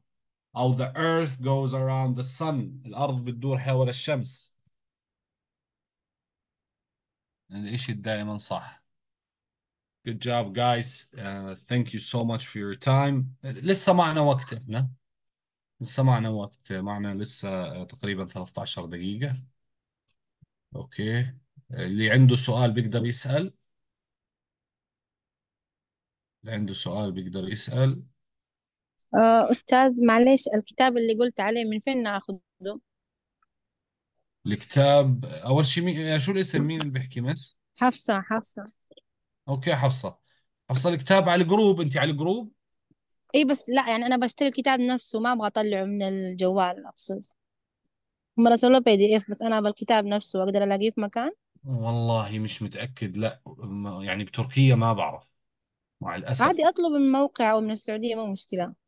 Speaker 1: أو the earth goes around the sun الأرض بتدور حول الشمس الإشي دائما صح Good job, guys. Uh, thank you so much for your time. لسه معنا وقت احنا. لسه معنا وقت معنا لسه آه، تقريبا 13 دقيقة. اوكي. اللي عنده سؤال بيقدر يسأل. اللي عنده سؤال بيقدر يسأل.
Speaker 2: آه، أستاذ معلش الكتاب اللي قلت عليه من فين ناخده؟
Speaker 1: الكتاب أول شيء مي... شو الاسم مين اللي بيحكي مس؟
Speaker 2: حفصة حفصة
Speaker 1: اوكي حفصه حفصه الكتاب على الجروب انت على الجروب
Speaker 2: اي بس لا يعني انا بشتري الكتاب نفسه ما ابغى اطلعه من الجوال اقصد هم رسلوا بي دي اف بس انا ابغى الكتاب نفسه اقدر الاقيه في مكان
Speaker 1: والله مش متاكد لا يعني بتركيا ما بعرف مع الاسف عادي
Speaker 2: اطلب من موقع او من السعوديه مو مشكله